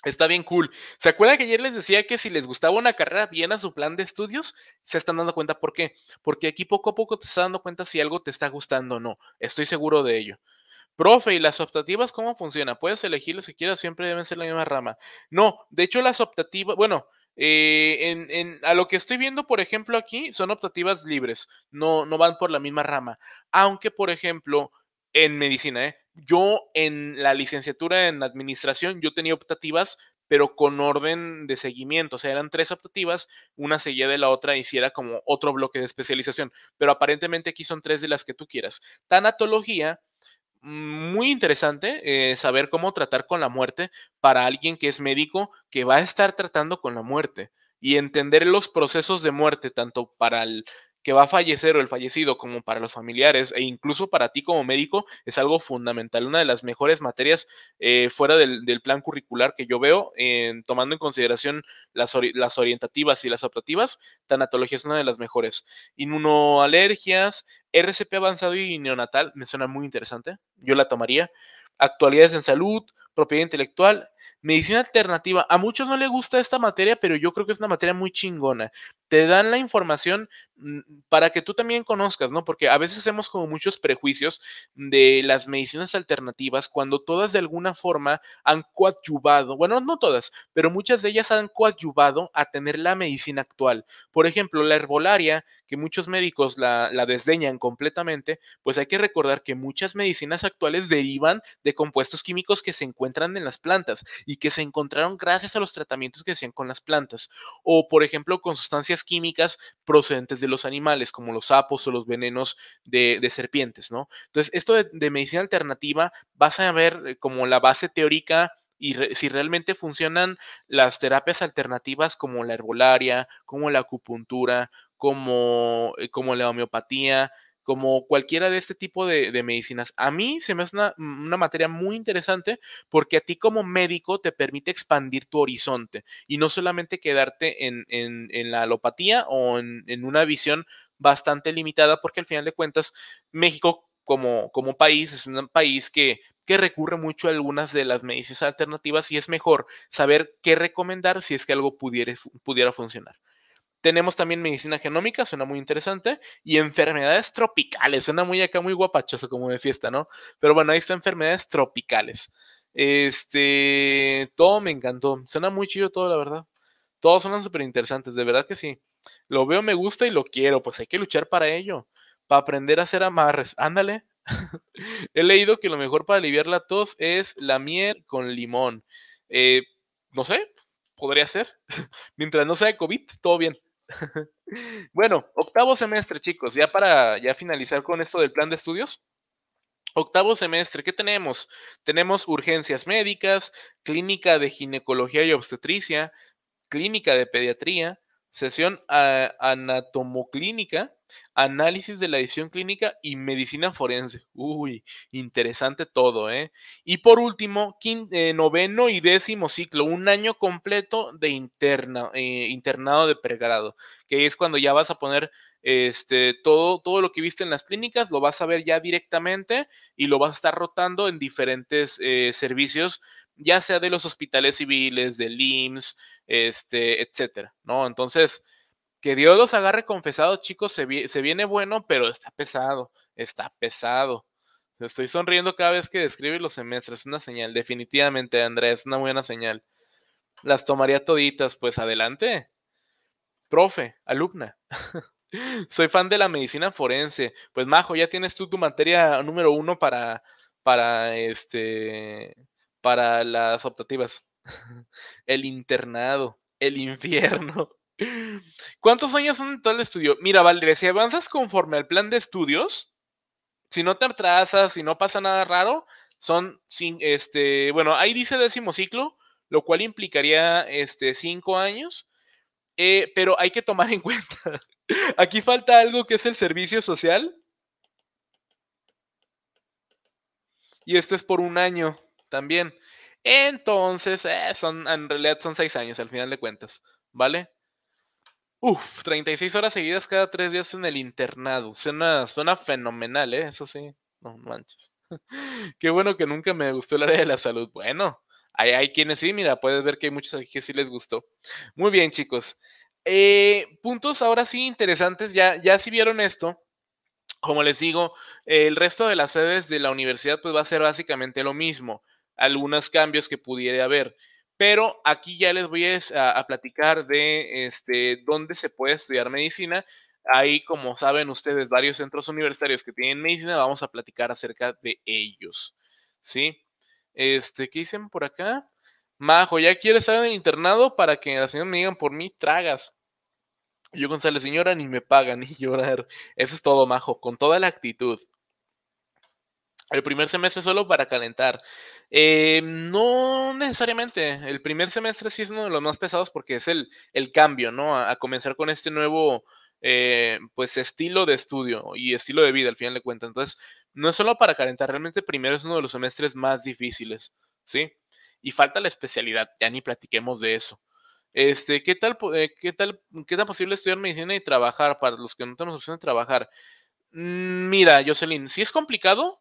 Está bien cool. ¿Se acuerdan que ayer les decía que si les gustaba una carrera bien a su plan de estudios, se están dando cuenta por qué? Porque aquí poco a poco te estás dando cuenta si algo te está gustando o no. Estoy seguro de ello. Profe, ¿y las optativas cómo funciona? Puedes elegir las que quieras, siempre deben ser la misma rama. No, de hecho las optativas, bueno, eh, en, a lo que estoy viendo, por ejemplo, aquí son optativas libres, no, no van por la misma rama. Aunque, por ejemplo, en medicina, ¿eh? yo en la licenciatura en administración, yo tenía optativas, pero con orden de seguimiento, o sea, eran tres optativas, una seguía de la otra y como otro bloque de especialización, pero aparentemente aquí son tres de las que tú quieras. Tanatología muy interesante eh, saber cómo tratar con la muerte para alguien que es médico que va a estar tratando con la muerte y entender los procesos de muerte, tanto para el que va a fallecer o el fallecido, como para los familiares e incluso para ti como médico, es algo fundamental. Una de las mejores materias eh, fuera del, plan curricular que yo veo, tomando en consideración las, las orientativas y las optativas, tanatología es una de las mejores. Inmunoalergias, RCP avanzado y neonatal, me suena muy interesante, yo la tomaría. Actualidades en salud, propiedad intelectual, medicina alternativa. A muchos no les gusta esta materia, pero yo creo que es una materia muy chingona. Te dan la información Mm, para que tú también conozcas, ¿no? Porque a veces hacemos como muchos prejuicios de las medicinas alternativas cuando todas de alguna forma han coadyuvado, bueno, no todas, pero muchas de ellas han coadyuvado a tener la medicina actual. Por ejemplo, la herbolaria, que muchos médicos la, la desdeñan completamente, pues hay que recordar que muchas medicinas actuales derivan de compuestos químicos que se encuentran en las plantas y que se encontraron gracias a los tratamientos que hacían con las plantas, o por ejemplo, con sustancias químicas procedentes de los animales, como los sapos o los venenos de, serpientes, ¿no? Entonces, esto de, medicina alternativa, vas a ver eh, como la base teórica y si realmente funcionan las terapias alternativas como la herbolaria, como la acupuntura, como, eh, como la homeopatía, como cualquiera de este tipo de, medicinas. A mí se me hace una, materia muy interesante porque a ti como médico te permite expandir tu horizonte y no solamente quedarte en, la alopatía o en, una visión bastante limitada porque al final de cuentas México como, país es un país que recurre mucho a algunas de las medicinas alternativas y es mejor saber qué recomendar si es que algo pudiera funcionar. Tenemos también medicina genómica, suena muy interesante, y enfermedades tropicales, suena muy acá, muy guapachoso como de fiesta, ¿no? Pero bueno, ahí está enfermedades tropicales. Este, todo me encantó, suena muy chido todo, la verdad. Todos suenan súper interesantes, de verdad que sí. Lo veo, me gusta y lo quiero, pues hay que luchar para ello, para aprender a hacer amarres. Ándale. [LAUGHS] He leído que lo mejor para aliviar la tos es la miel con limón. Eh, no sé, podría ser. [LAUGHS] Mientras no sea COVID, todo bien. [LAUGHS] bueno, octavo semestre, chicos, ya para ya finalizar con esto del plan de estudios. Octavo semestre, ¿qué tenemos? Tenemos urgencias médicas, clínica de ginecología y obstetricia, clínica de pediatría, sesión ah, anatomoclínica, análisis de la edición clínica y medicina forense. Uy, interesante todo, ¿eh? Y por último, eh, noveno y décimo ciclo, un año completo de interna, eh, internado de pregrado, que es cuando ya vas a poner este, todo, todo lo que viste en las clínicas, lo vas a ver ya directamente y lo vas a estar rotando en diferentes eh, servicios ya sea de los hospitales civiles, del LIMS, este, etcétera, ¿no? Entonces, que Dios los agarre confesados, chicos, se, viene bueno, pero está pesado, está pesado. Estoy sonriendo cada vez que describe los semestres. Es una señal, definitivamente, Andrés, es una buena señal. Las tomaría toditas, pues adelante. Profe, alumna. [LAUGHS] Soy fan de la medicina forense. Pues Majo, ya tienes tú tu materia número uno para, para este, para las optativas. [LAUGHS] El internado, el infierno. [LAUGHS] ¿Cuántos años son en todo el estudio? Mira, Valdre, si avanzas conforme al plan de estudios, si no te atrasas, si no pasa nada raro, son sin, este, bueno, ahí dice décimo ciclo, lo cual implicaría este cinco años, eh, pero hay que tomar en [LAUGHS] cuenta. Aquí falta algo que es el servicio social. Y este es por un año también. Entonces, eh, son, en realidad son seis años al final de cuentas, ¿vale? Uf, 36 horas seguidas cada tres días en el internado. Suena, suena fenomenal, ¿eh? Eso sí, no manches. [LAUGHS] Qué bueno que nunca me gustó el área de la salud. Bueno, hay, quienes sí, mira, puedes ver que hay muchos aquí que sí les gustó. Muy bien, chicos. Eh, puntos ahora sí interesantes, ya, ya si vieron esto. Como les digo, el resto de las sedes de la universidad pues va a ser básicamente lo mismo algunos cambios que pudiera haber. Pero aquí ya les voy a, platicar de este, dónde se puede estudiar medicina. Ahí, como saben ustedes, varios centros universitarios que tienen medicina, vamos a platicar acerca de ellos. ¿Sí? Este, ¿Qué dicen por acá? Majo, ¿ya quieres estar en el internado para que la señora me digan por mí, tragas? Yo González, señora, ni me pagan [LAUGHS] ni llorar. Eso es todo, Majo, con toda la actitud. El primer semestre solo para calentar. Eh, no necesariamente. El primer semestre sí es uno de los más pesados porque es el, el cambio, ¿no? A, comenzar con este nuevo, eh, pues, estilo de estudio y estilo de vida, al final de cuentas. Entonces, no es solo para calentar. Realmente, primero es uno de los semestres más difíciles, ¿sí? Y falta la especialidad. Ya ni platiquemos de eso. Este, ¿qué tal, eh, qué tal, qué posible estudiar medicina y trabajar para los que no tenemos opción de trabajar? Mm, mira, Jocelyn, si es complicado,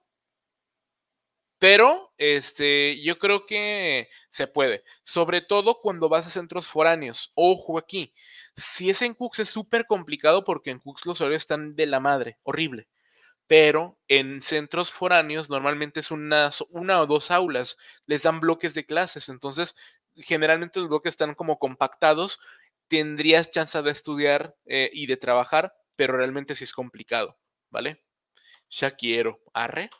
pero este, yo creo que se puede, sobre todo cuando vas a centros foráneos. Ojo aquí, si es en Cooks es súper complicado porque en Cooks los horarios están de la madre, horrible. Pero en centros foráneos normalmente es una, una o dos aulas, les dan bloques de clases, entonces generalmente los bloques están como compactados, tendrías chance de estudiar eh, y de trabajar, pero realmente sí es complicado, ¿vale? Ya quiero, arre.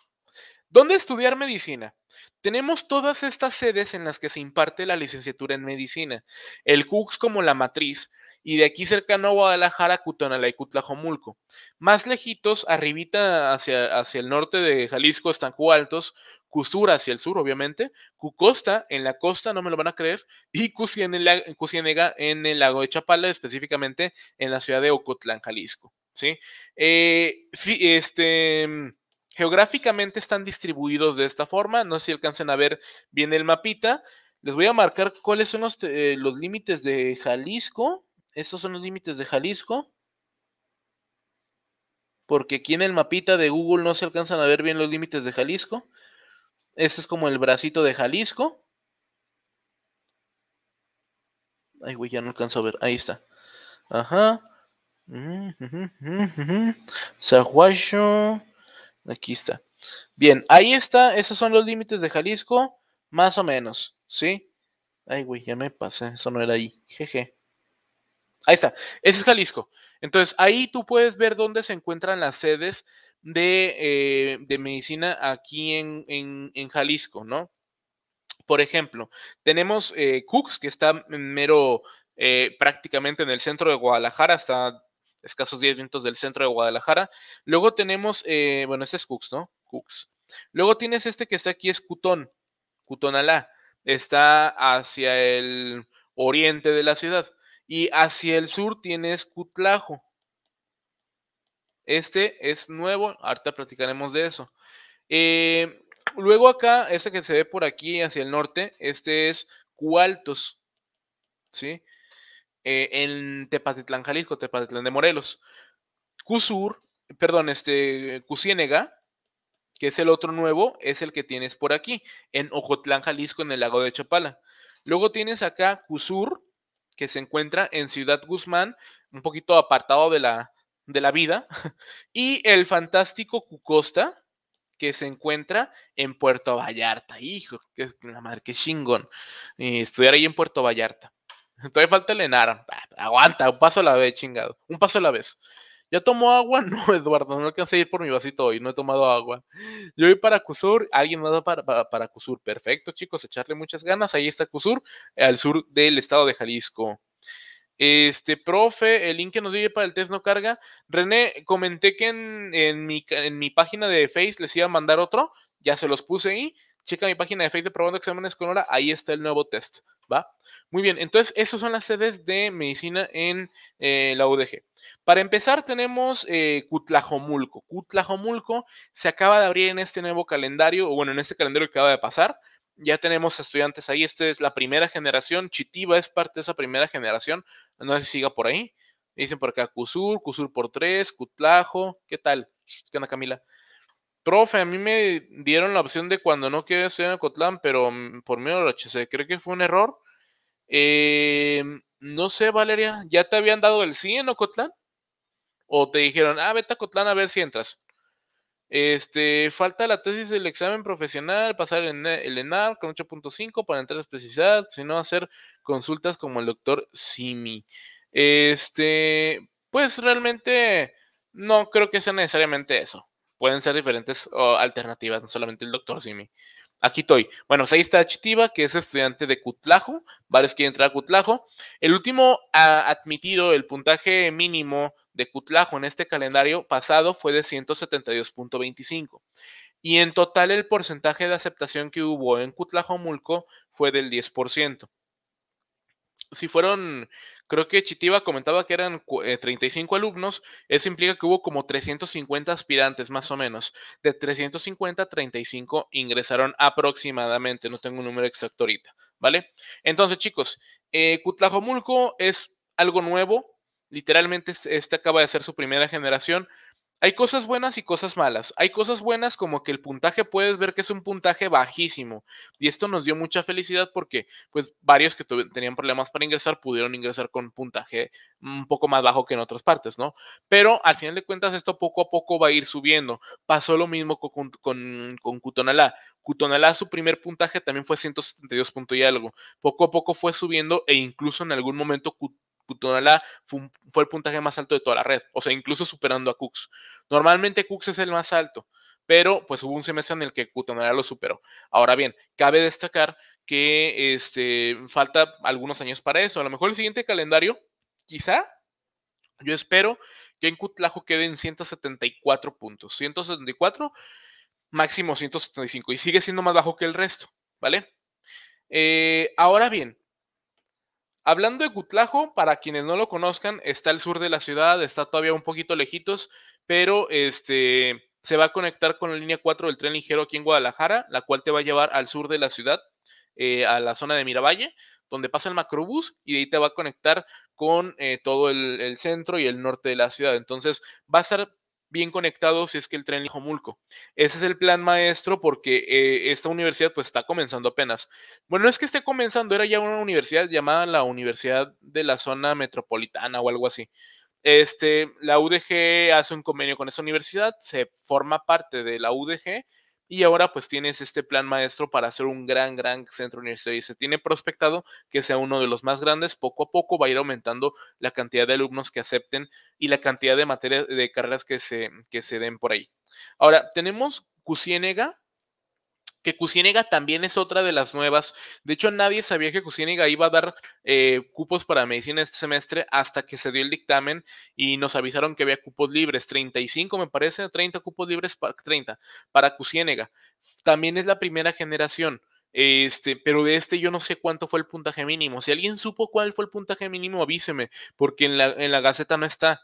¿Dónde estudiar medicina? Tenemos todas estas sedes en las que se imparte la licenciatura en medicina, el Cux como la matriz, y de aquí cercano a Guadalajara, CUTONALA y Cutlajomulco. Más lejitos, arribita hacia, hacia el norte de Jalisco, están Cualtos, Cusura hacia el sur, obviamente, Cucosta en la costa, no me lo van a creer, y Cusienega en el lago de Chapala, específicamente en la ciudad de Ocotlán, Jalisco. ¿sí? Eh, este Geográficamente están distribuidos de esta forma, no sé si alcancen a ver bien el mapita. Les voy a marcar cuáles son los, eh, límites de Jalisco. Estos son los límites de Jalisco. Porque aquí en el mapita de Google no se alcanzan a ver bien los límites de Jalisco. Ese es como el bracito de Jalisco. Ay, güey, ya no alcanzo a ver. Ahí está. Ajá. Sahuasho. Aquí está. Bien, ahí está. Esos son los límites de Jalisco, más o menos, ¿sí? Ay, güey, ya me pasé. Eso no era ahí. Jeje. Ahí está. Ese es Jalisco. Entonces, ahí tú puedes ver dónde se encuentran las sedes de, eh, medicina aquí en, Jalisco, ¿no? Por ejemplo, tenemos eh, Cooks, que está mero eh, prácticamente en el centro de Guadalajara, está escasos 10 minutos del centro de Guadalajara. Luego tenemos, eh, bueno, este es Cooks, ¿no? Cooks. Luego tienes este que está aquí, es Cutón, Alá. Está hacia el oriente de la ciudad. Y hacia el sur tienes Cutlajo. Este es nuevo, ahorita platicaremos de eso. Eh, luego acá, este que se ve por aquí hacia el norte, este es Cualtos. ¿Sí? Eh, en Tepatitlán, Jalisco, Tepatitlán de Morelos. Cusur, perdón, este, Cusiénega, que es el otro nuevo, es el que tienes por aquí, en Ojotlán, Jalisco, en el lago de Chapala. Luego tienes acá Cusur, que se encuentra en Ciudad Guzmán, un poquito apartado de la, de la vida, [LAUGHS] y el fantástico Cucosta, que se encuentra en Puerto Vallarta. Hijo, que la madre, qué chingón. Eh, estudiar ahí en Puerto Vallarta. Todavía falta el enar, ah, Aguanta, un paso a la vez, chingado. Un paso a la vez. ¿Ya tomó agua? [LAUGHS] No, Eduardo, no alcancé a ir por mi vasito hoy, no he tomado agua. Yo voy para Cusur, alguien me va para, para, para, Cusur. Perfecto, chicos, echarle muchas ganas. Ahí está Cusur, al sur del estado de Jalisco. Este, profe, el link que nos dio para el test no carga. René, comenté que en, en, mi, en mi página de Face les iba a mandar otro, ya se los puse ahí. Checa mi página de Facebook probando exámenes con hora, ahí está el nuevo test, ¿va? Muy bien, entonces esas son las sedes de medicina en eh, la UDG. Para empezar tenemos eh, Cutlajomulco. Cutlajomulco se acaba de abrir en este nuevo calendario, o bueno, en este calendario que acaba de pasar, ya tenemos estudiantes ahí. Esta es la primera generación. Chitiba es parte de esa primera generación. No sé si siga por ahí. Dicen por acá Cusur, Cusur por tres, Cutlajo. ¿Qué tal? ¿Qué onda, Camila? Profe, a mí me dieron la opción de cuando no quiero estudiar en Ocotlán, pero mm, por miedo lo rechacé. Creo que fue un error. Em, no sé, Valeria, ¿ya te habían dado el sí en Ocotlán? ¿O te dijeron, ah, vete a Ocotlán a ver si entras? Este, falta la tesis del examen profesional, pasar e, el ENAR con 8.5 para entrar a especialidad, sino hacer consultas como el doctor Simi. Este, pues realmente no creo que sea necesariamente eso. Pueden ser diferentes alternativas, no solamente el doctor Simi. Aquí estoy. Bueno, pues ahí está Chitiba, que es estudiante de Cutlajo. Varios que entrar a Cutlajo. El último admitido, el puntaje mínimo de Cutlajo en este calendario pasado fue de 172.25. Y en total el porcentaje de aceptación que hubo en Cutlajo Mulco fue del 10%. Si fueron Creo que Chitiba comentaba que eran 35 eh, alumnos, eso implica que hubo como 350 aspirantes más o menos. De 350, 35 ingresaron aproximadamente, no tengo un número exacto ahorita, ¿vale? Entonces chicos, eh, Cutlajomulco es algo nuevo, literalmente este acaba de ser su primera generación, hay cosas buenas y cosas malas. Hay cosas buenas como que el puntaje puedes ver que es un puntaje bajísimo. Y esto nos dio mucha felicidad porque pues varios que tenían problemas para ingresar pudieron ingresar con puntaje un poco más bajo que en otras partes, ¿no? Pero al final de cuentas esto poco a poco va a ir subiendo. Pasó lo mismo con, con, con su primer puntaje también fue 172 puntos y algo. Poco a poco fue subiendo e incluso en algún momento Putonala fue, el puntaje más alto de toda la red, o sea, incluso superando a Cooks. Normalmente Cooks es el más alto, pero pues hubo un semestre en el que Putonala lo superó. Ahora bien, cabe destacar que este, falta algunos años para eso. A lo mejor el siguiente calendario, quizá, yo espero que en Cutlajo quede en 174 puntos. 174, máximo 175, y sigue siendo más bajo que el resto, ¿vale? Eh, ahora bien, Hablando de Cutlajo, para quienes no lo conozcan, está al sur de la ciudad, está todavía un poquito lejitos, pero este se va a conectar con la línea 4 del tren ligero aquí en Guadalajara, la cual te va a llevar al sur de la ciudad, eh, a la zona de Miravalle, donde pasa el macrobús y de ahí te va a conectar con eh, todo el, el, centro y el norte de la ciudad. Entonces va a estar bien conectados si es que el tren mulco Ese es el plan maestro porque eh, esta universidad pues está comenzando apenas. Bueno, no es que esté comenzando, era ya una universidad llamada la Universidad de la Zona Metropolitana o algo así. Este, la UDG hace un convenio con esa universidad, se forma parte de la UDG y ahora pues tienes este plan maestro para hacer un gran, gran centro universitario. Y se tiene prospectado que sea uno de los más grandes. Poco a poco va a ir aumentando la cantidad de alumnos que acepten y la cantidad de materias, de carreras que se, se den por ahí. Ahora, tenemos Cusiénega, que Kuciénega también es otra de las nuevas. De hecho, nadie sabía que Cuciénega iba a dar eh, cupos para medicina este semestre hasta que se dio el dictamen y nos avisaron que había cupos libres, 35 me parece, 30 cupos libres, para, 30 para Cuciénega. También es la primera generación. Este, pero de este yo no sé cuánto fue el puntaje mínimo. Si alguien supo cuál fue el puntaje mínimo, avíseme, porque en la, en la Gaceta no está.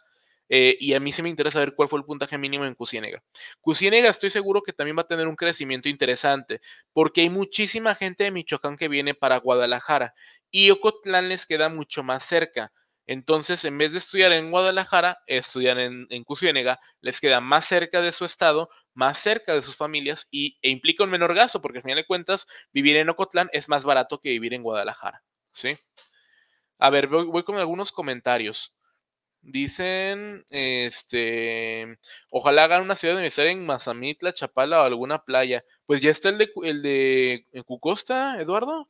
Eh, y a mí se me interesa ver cuál fue el puntaje mínimo en Cusiénega. Cusiénega estoy seguro que también va a tener un crecimiento interesante, porque hay muchísima gente de Michoacán que viene para Guadalajara y Ocotlán les queda mucho más cerca. Entonces, en vez de estudiar en Guadalajara, estudian en, en les queda más cerca de su estado, más cerca de sus familias y, e implica un menor gasto, porque al final de cuentas, vivir en Ocotlán es más barato que vivir en Guadalajara. ¿sí? A ver, voy con algunos comentarios. Dicen, este, ojalá hagan una ciudad universitaria en Mazamitla, Chapala o alguna playa. Pues ya está el de, el de eh, Cucosta, Eduardo.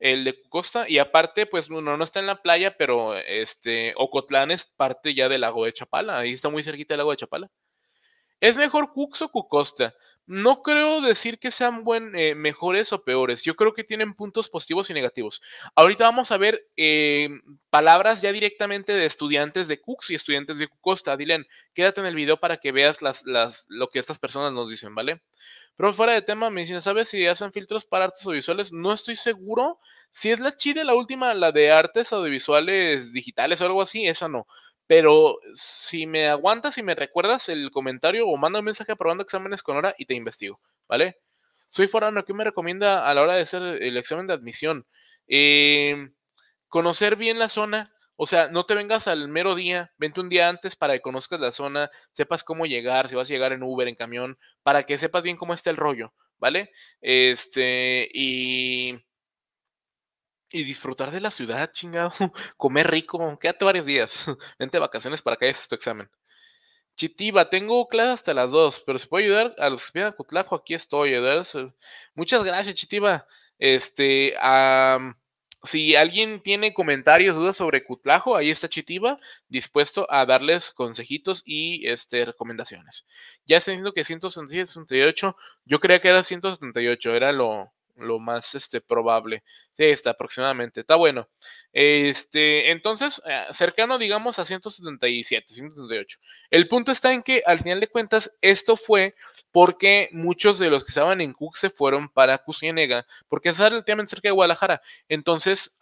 El de Cucosta. Y aparte, pues no, no está en la playa, pero este, Ocotlán es parte ya del lago de Chapala. Ahí está muy cerquita el lago de Chapala. ¿Es mejor Cuxo o Cucosta? no creo decir que sean buen, eh, mejores o peores. Yo creo que tienen puntos positivos y negativos. Ahorita vamos a ver eh, palabras ya directamente de estudiantes de Cooks y estudiantes de Costa. Dylan, quédate en el video para que veas lo que estas personas nos dicen, ¿vale? Pero fuera de tema, me dicen, ¿sabes si hacen filtros para artes audiovisuales? No estoy seguro. Si es la chida, la última, la de artes audiovisuales digitales o algo así, esa no. Pero si me aguantas y me recuerdas el comentario o manda un mensaje aprobando exámenes con hora y te investigo, ¿vale? Soy forano, ¿qué me recomienda a la hora de hacer el examen de admisión? Eh, conocer bien la zona, o sea, no te vengas al mero día, vente un día antes para que conozcas la zona, sepas cómo llegar, si vas a llegar en Uber, en camión, para que sepas bien cómo está el rollo, ¿vale? Este, y y disfrutar de la ciudad, chingado. [LAUGHS] Comer rico. Quédate varios días. [LAUGHS] Vente de vacaciones para que hagas tu examen. Chitiba, tengo clase hasta las 2, pero si puedo ayudar a los que vienen a Cutlajo, aquí estoy. ¿verdad? Muchas gracias, Chitiba. Este, si alguien tiene comentarios, dudas sobre Cutlajo, ahí está Chitiba, dispuesto a darles consejitos y este, recomendaciones. Ya está diciendo que 178. 168, yo creía que era 178, era lo, lo más este, probable. de está aproximadamente, está bueno. Este, entonces, eh, cercano, digamos, a 177, 178. El punto está en que, al final de cuentas, esto fue porque muchos de los que estaban en Cook se fueron para Cusienega, porque está relativamente cerca de Guadalajara. Entonces,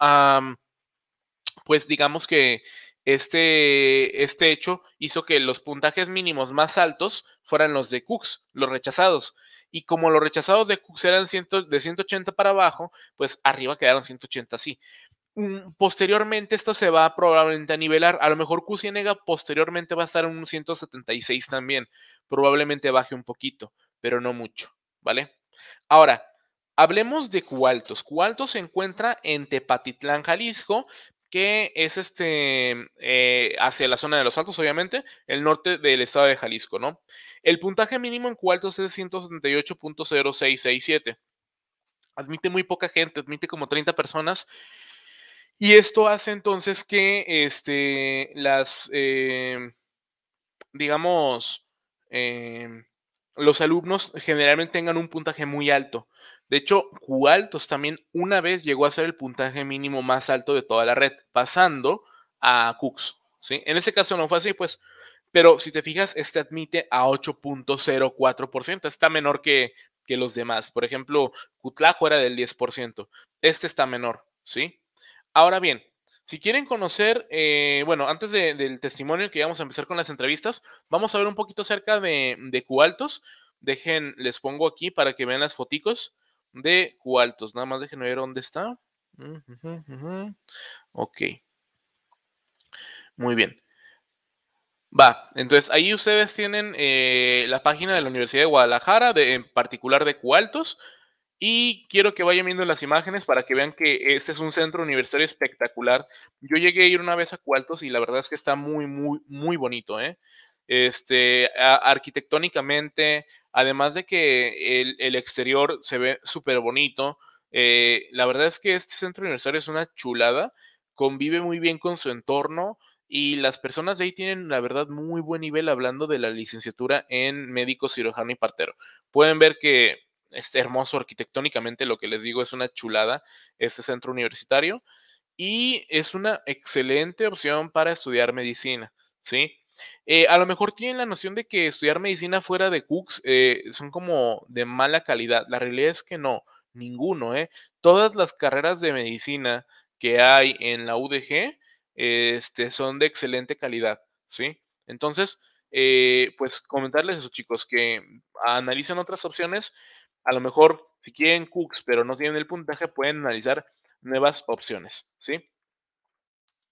pues digamos que este, este hecho hizo que los puntajes mínimos más altos fueran los de Cooks, los rechazados. Y como los rechazados de Cooks eran ciento, de 180 para abajo, pues arriba quedaron 180 así. Mm, posteriormente esto se va probablemente a nivelar. A lo mejor Cusienega posteriormente va a estar en un 176 también. Probablemente baje un poquito, pero no mucho, ¿vale? Ahora, hablemos de Cualtos. Cualtos se encuentra en Tepatitlán, Jalisco, que es este, eh, hacia la zona de los Altos, obviamente, el norte del estado de Jalisco, ¿no? El puntaje mínimo en cuartos es 178.0667. Admite muy poca gente, admite como 30 personas. Y esto hace entonces que este, las, eh, digamos, eh, los alumnos generalmente tengan un puntaje muy alto. De hecho, Cualtos también una vez llegó a ser el puntaje mínimo más alto de toda la red, pasando a Cooks. ¿sí? En ese caso no fue así, pues. Pero si te fijas, este admite a 8.04%. Está menor que, que los demás. Por ejemplo, Cutlajo era del 10%. Este está menor, ¿sí? Ahora bien, si quieren conocer, eh, bueno, antes del testimonio que vamos a empezar con las entrevistas, vamos a ver un poquito acerca de, de Cualtos. Dejen, les pongo aquí para que vean las foticos de Cualtos, Nada más déjenme ver dónde está. Mm, ok. Muy bien. Va, entonces ahí ustedes tienen eh, la página de la Universidad de Guadalajara, de, en particular de Cualtos, y quiero que vayan viendo las imágenes para que vean que este es un centro universitario espectacular. Yo llegué a ir una vez a Cualtos y la verdad es que está muy, muy, muy bonito, ¿eh? este, arquitectónicamente, además de que el, exterior se ve súper bonito, eh, la verdad es que este centro universitario es una chulada, convive muy bien con su entorno y las personas de ahí tienen, la verdad, muy buen nivel hablando de la licenciatura en médico, cirujano y partero. Pueden ver que es hermoso arquitectónicamente, lo que les digo es una chulada este centro universitario y es una excelente opción para estudiar medicina, ¿sí? Eh, a lo mejor tienen la noción de que estudiar medicina fuera de Cooks eh, son como de mala calidad. La realidad es que no, ninguno. Eh. Todas las carreras de medicina que hay en la UDG este, son de excelente calidad. ¿sí? Entonces, eh, pues comentarles eso, chicos, que analicen otras opciones. A lo mejor, si quieren Cooks, pero no tienen el puntaje, pueden analizar nuevas opciones. ¿sí?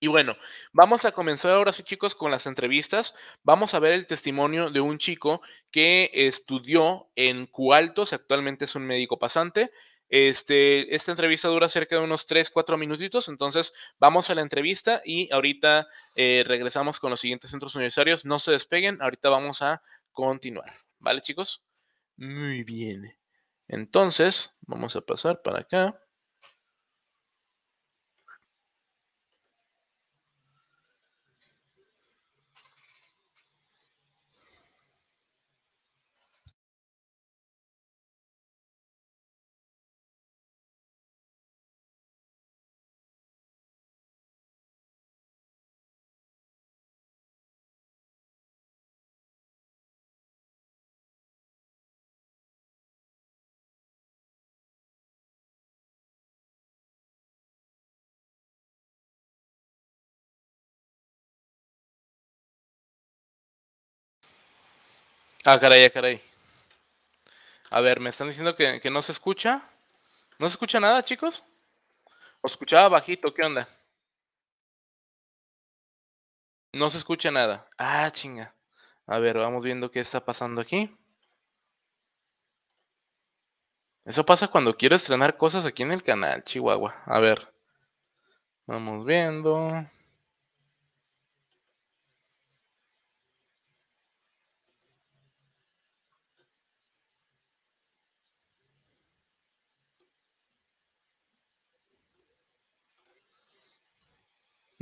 Y bueno, vamos a comenzar ahora sí chicos con las entrevistas. Vamos a ver el testimonio de un chico que estudió en Cualtos, actualmente es un médico pasante. Este, esta entrevista dura cerca de unos 3, 4 minutitos, entonces vamos a la entrevista y ahorita eh, regresamos con los siguientes centros universitarios. No se despeguen, ahorita vamos a continuar. ¿Vale chicos? Muy bien. Entonces, vamos a pasar para acá. Ah, caray, ah, caray. A ver, me están diciendo que, no se escucha. ¿No se escucha nada, chicos? Os escuchaba bajito, ¿qué onda? No se escucha nada. Ah, chinga. A ver, vamos viendo qué está pasando aquí. Eso pasa cuando quiero estrenar cosas aquí en el canal, Chihuahua. A ver. Vamos viendo.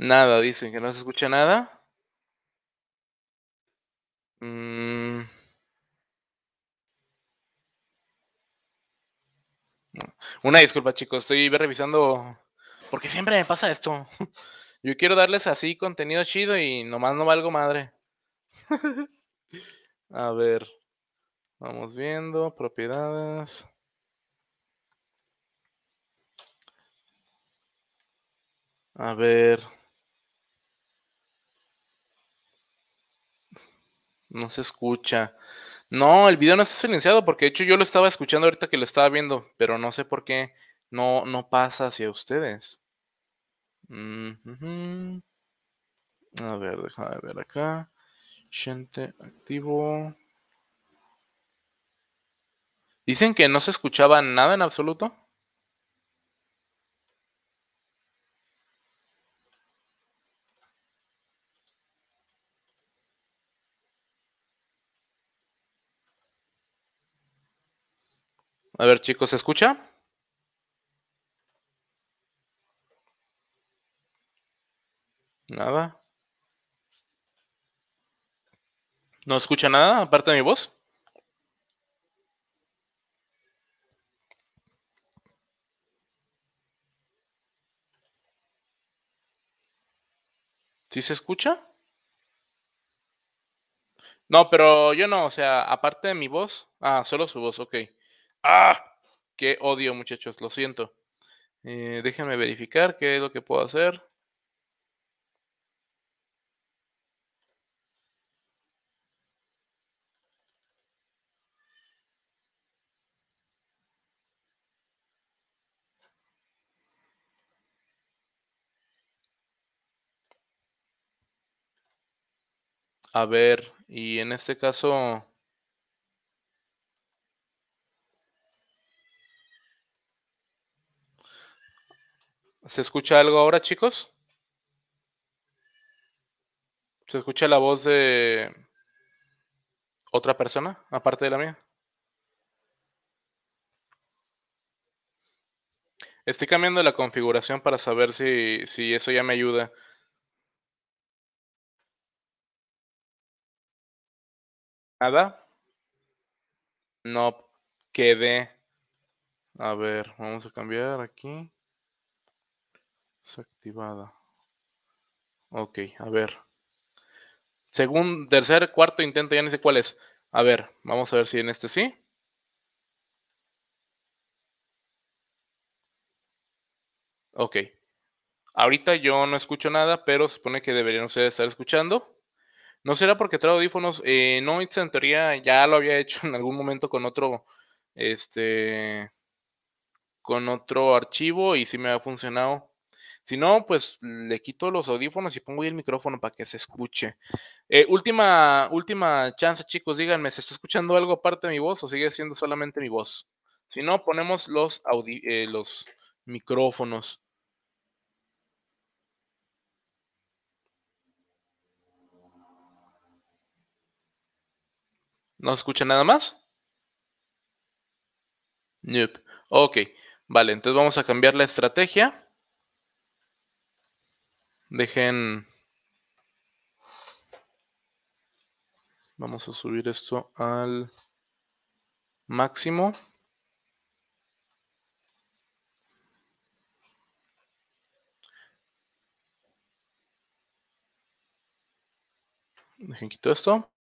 Nada, dicen que no se escucha nada. Mm. Una disculpa, chicos, estoy revisando porque siempre me pasa esto. [LAUGHS] Yo quiero darles así contenido chido y nomás no valgo madre. [LAUGHS] A ver. Vamos viendo propiedades. A ver. No se escucha. No, el video no está silenciado porque de hecho yo lo estaba escuchando ahorita que lo estaba viendo, pero no sé por qué no, no pasa hacia ustedes. A ver, déjame ver acá. Gente activo. Dicen que no se escuchaba nada en absoluto. A ver, chicos, ¿se escucha? Nada. ¿No escucha nada aparte de mi voz? ¿Sí se escucha? No, pero yo no, o sea, aparte de mi voz. Ah, solo su voz, ok. ¡Ah! ¡Qué odio, muchachos! Lo siento. Eh, déjenme verificar qué es lo que puedo hacer. A ver, y en este caso... ¿Se escucha algo ahora, chicos? ¿Se escucha la voz de otra persona, aparte de la mía? Estoy cambiando la configuración para saber si, si eso ya me ayuda. ¿Nada? No, quede. A ver, vamos a cambiar aquí. Desactivada. Ok, a ver. Según tercer, cuarto intento, ya no sé cuál es. A ver, vamos a ver si en este sí. Ok. Ahorita yo no escucho nada, pero se supone que deberían ustedes estar escuchando. ¿No será porque traigo audífonos? Eh, no, en teoría ya lo había [LAUGHS] hecho en algún momento con otro, este, con otro archivo y sí me ha funcionado. Si no, pues le quito los audífonos y pongo el micrófono para que se escuche. Eh, última, última chance, chicos, díganme, ¿se está escuchando algo aparte de mi voz o sigue siendo solamente mi voz? Si no, ponemos los, eh, los micrófonos. ¿No escucha nada más? Nope. Ok, vale, entonces vamos a cambiar la estrategia. Dejen. Vamos a subir esto al máximo. Dejen quito esto.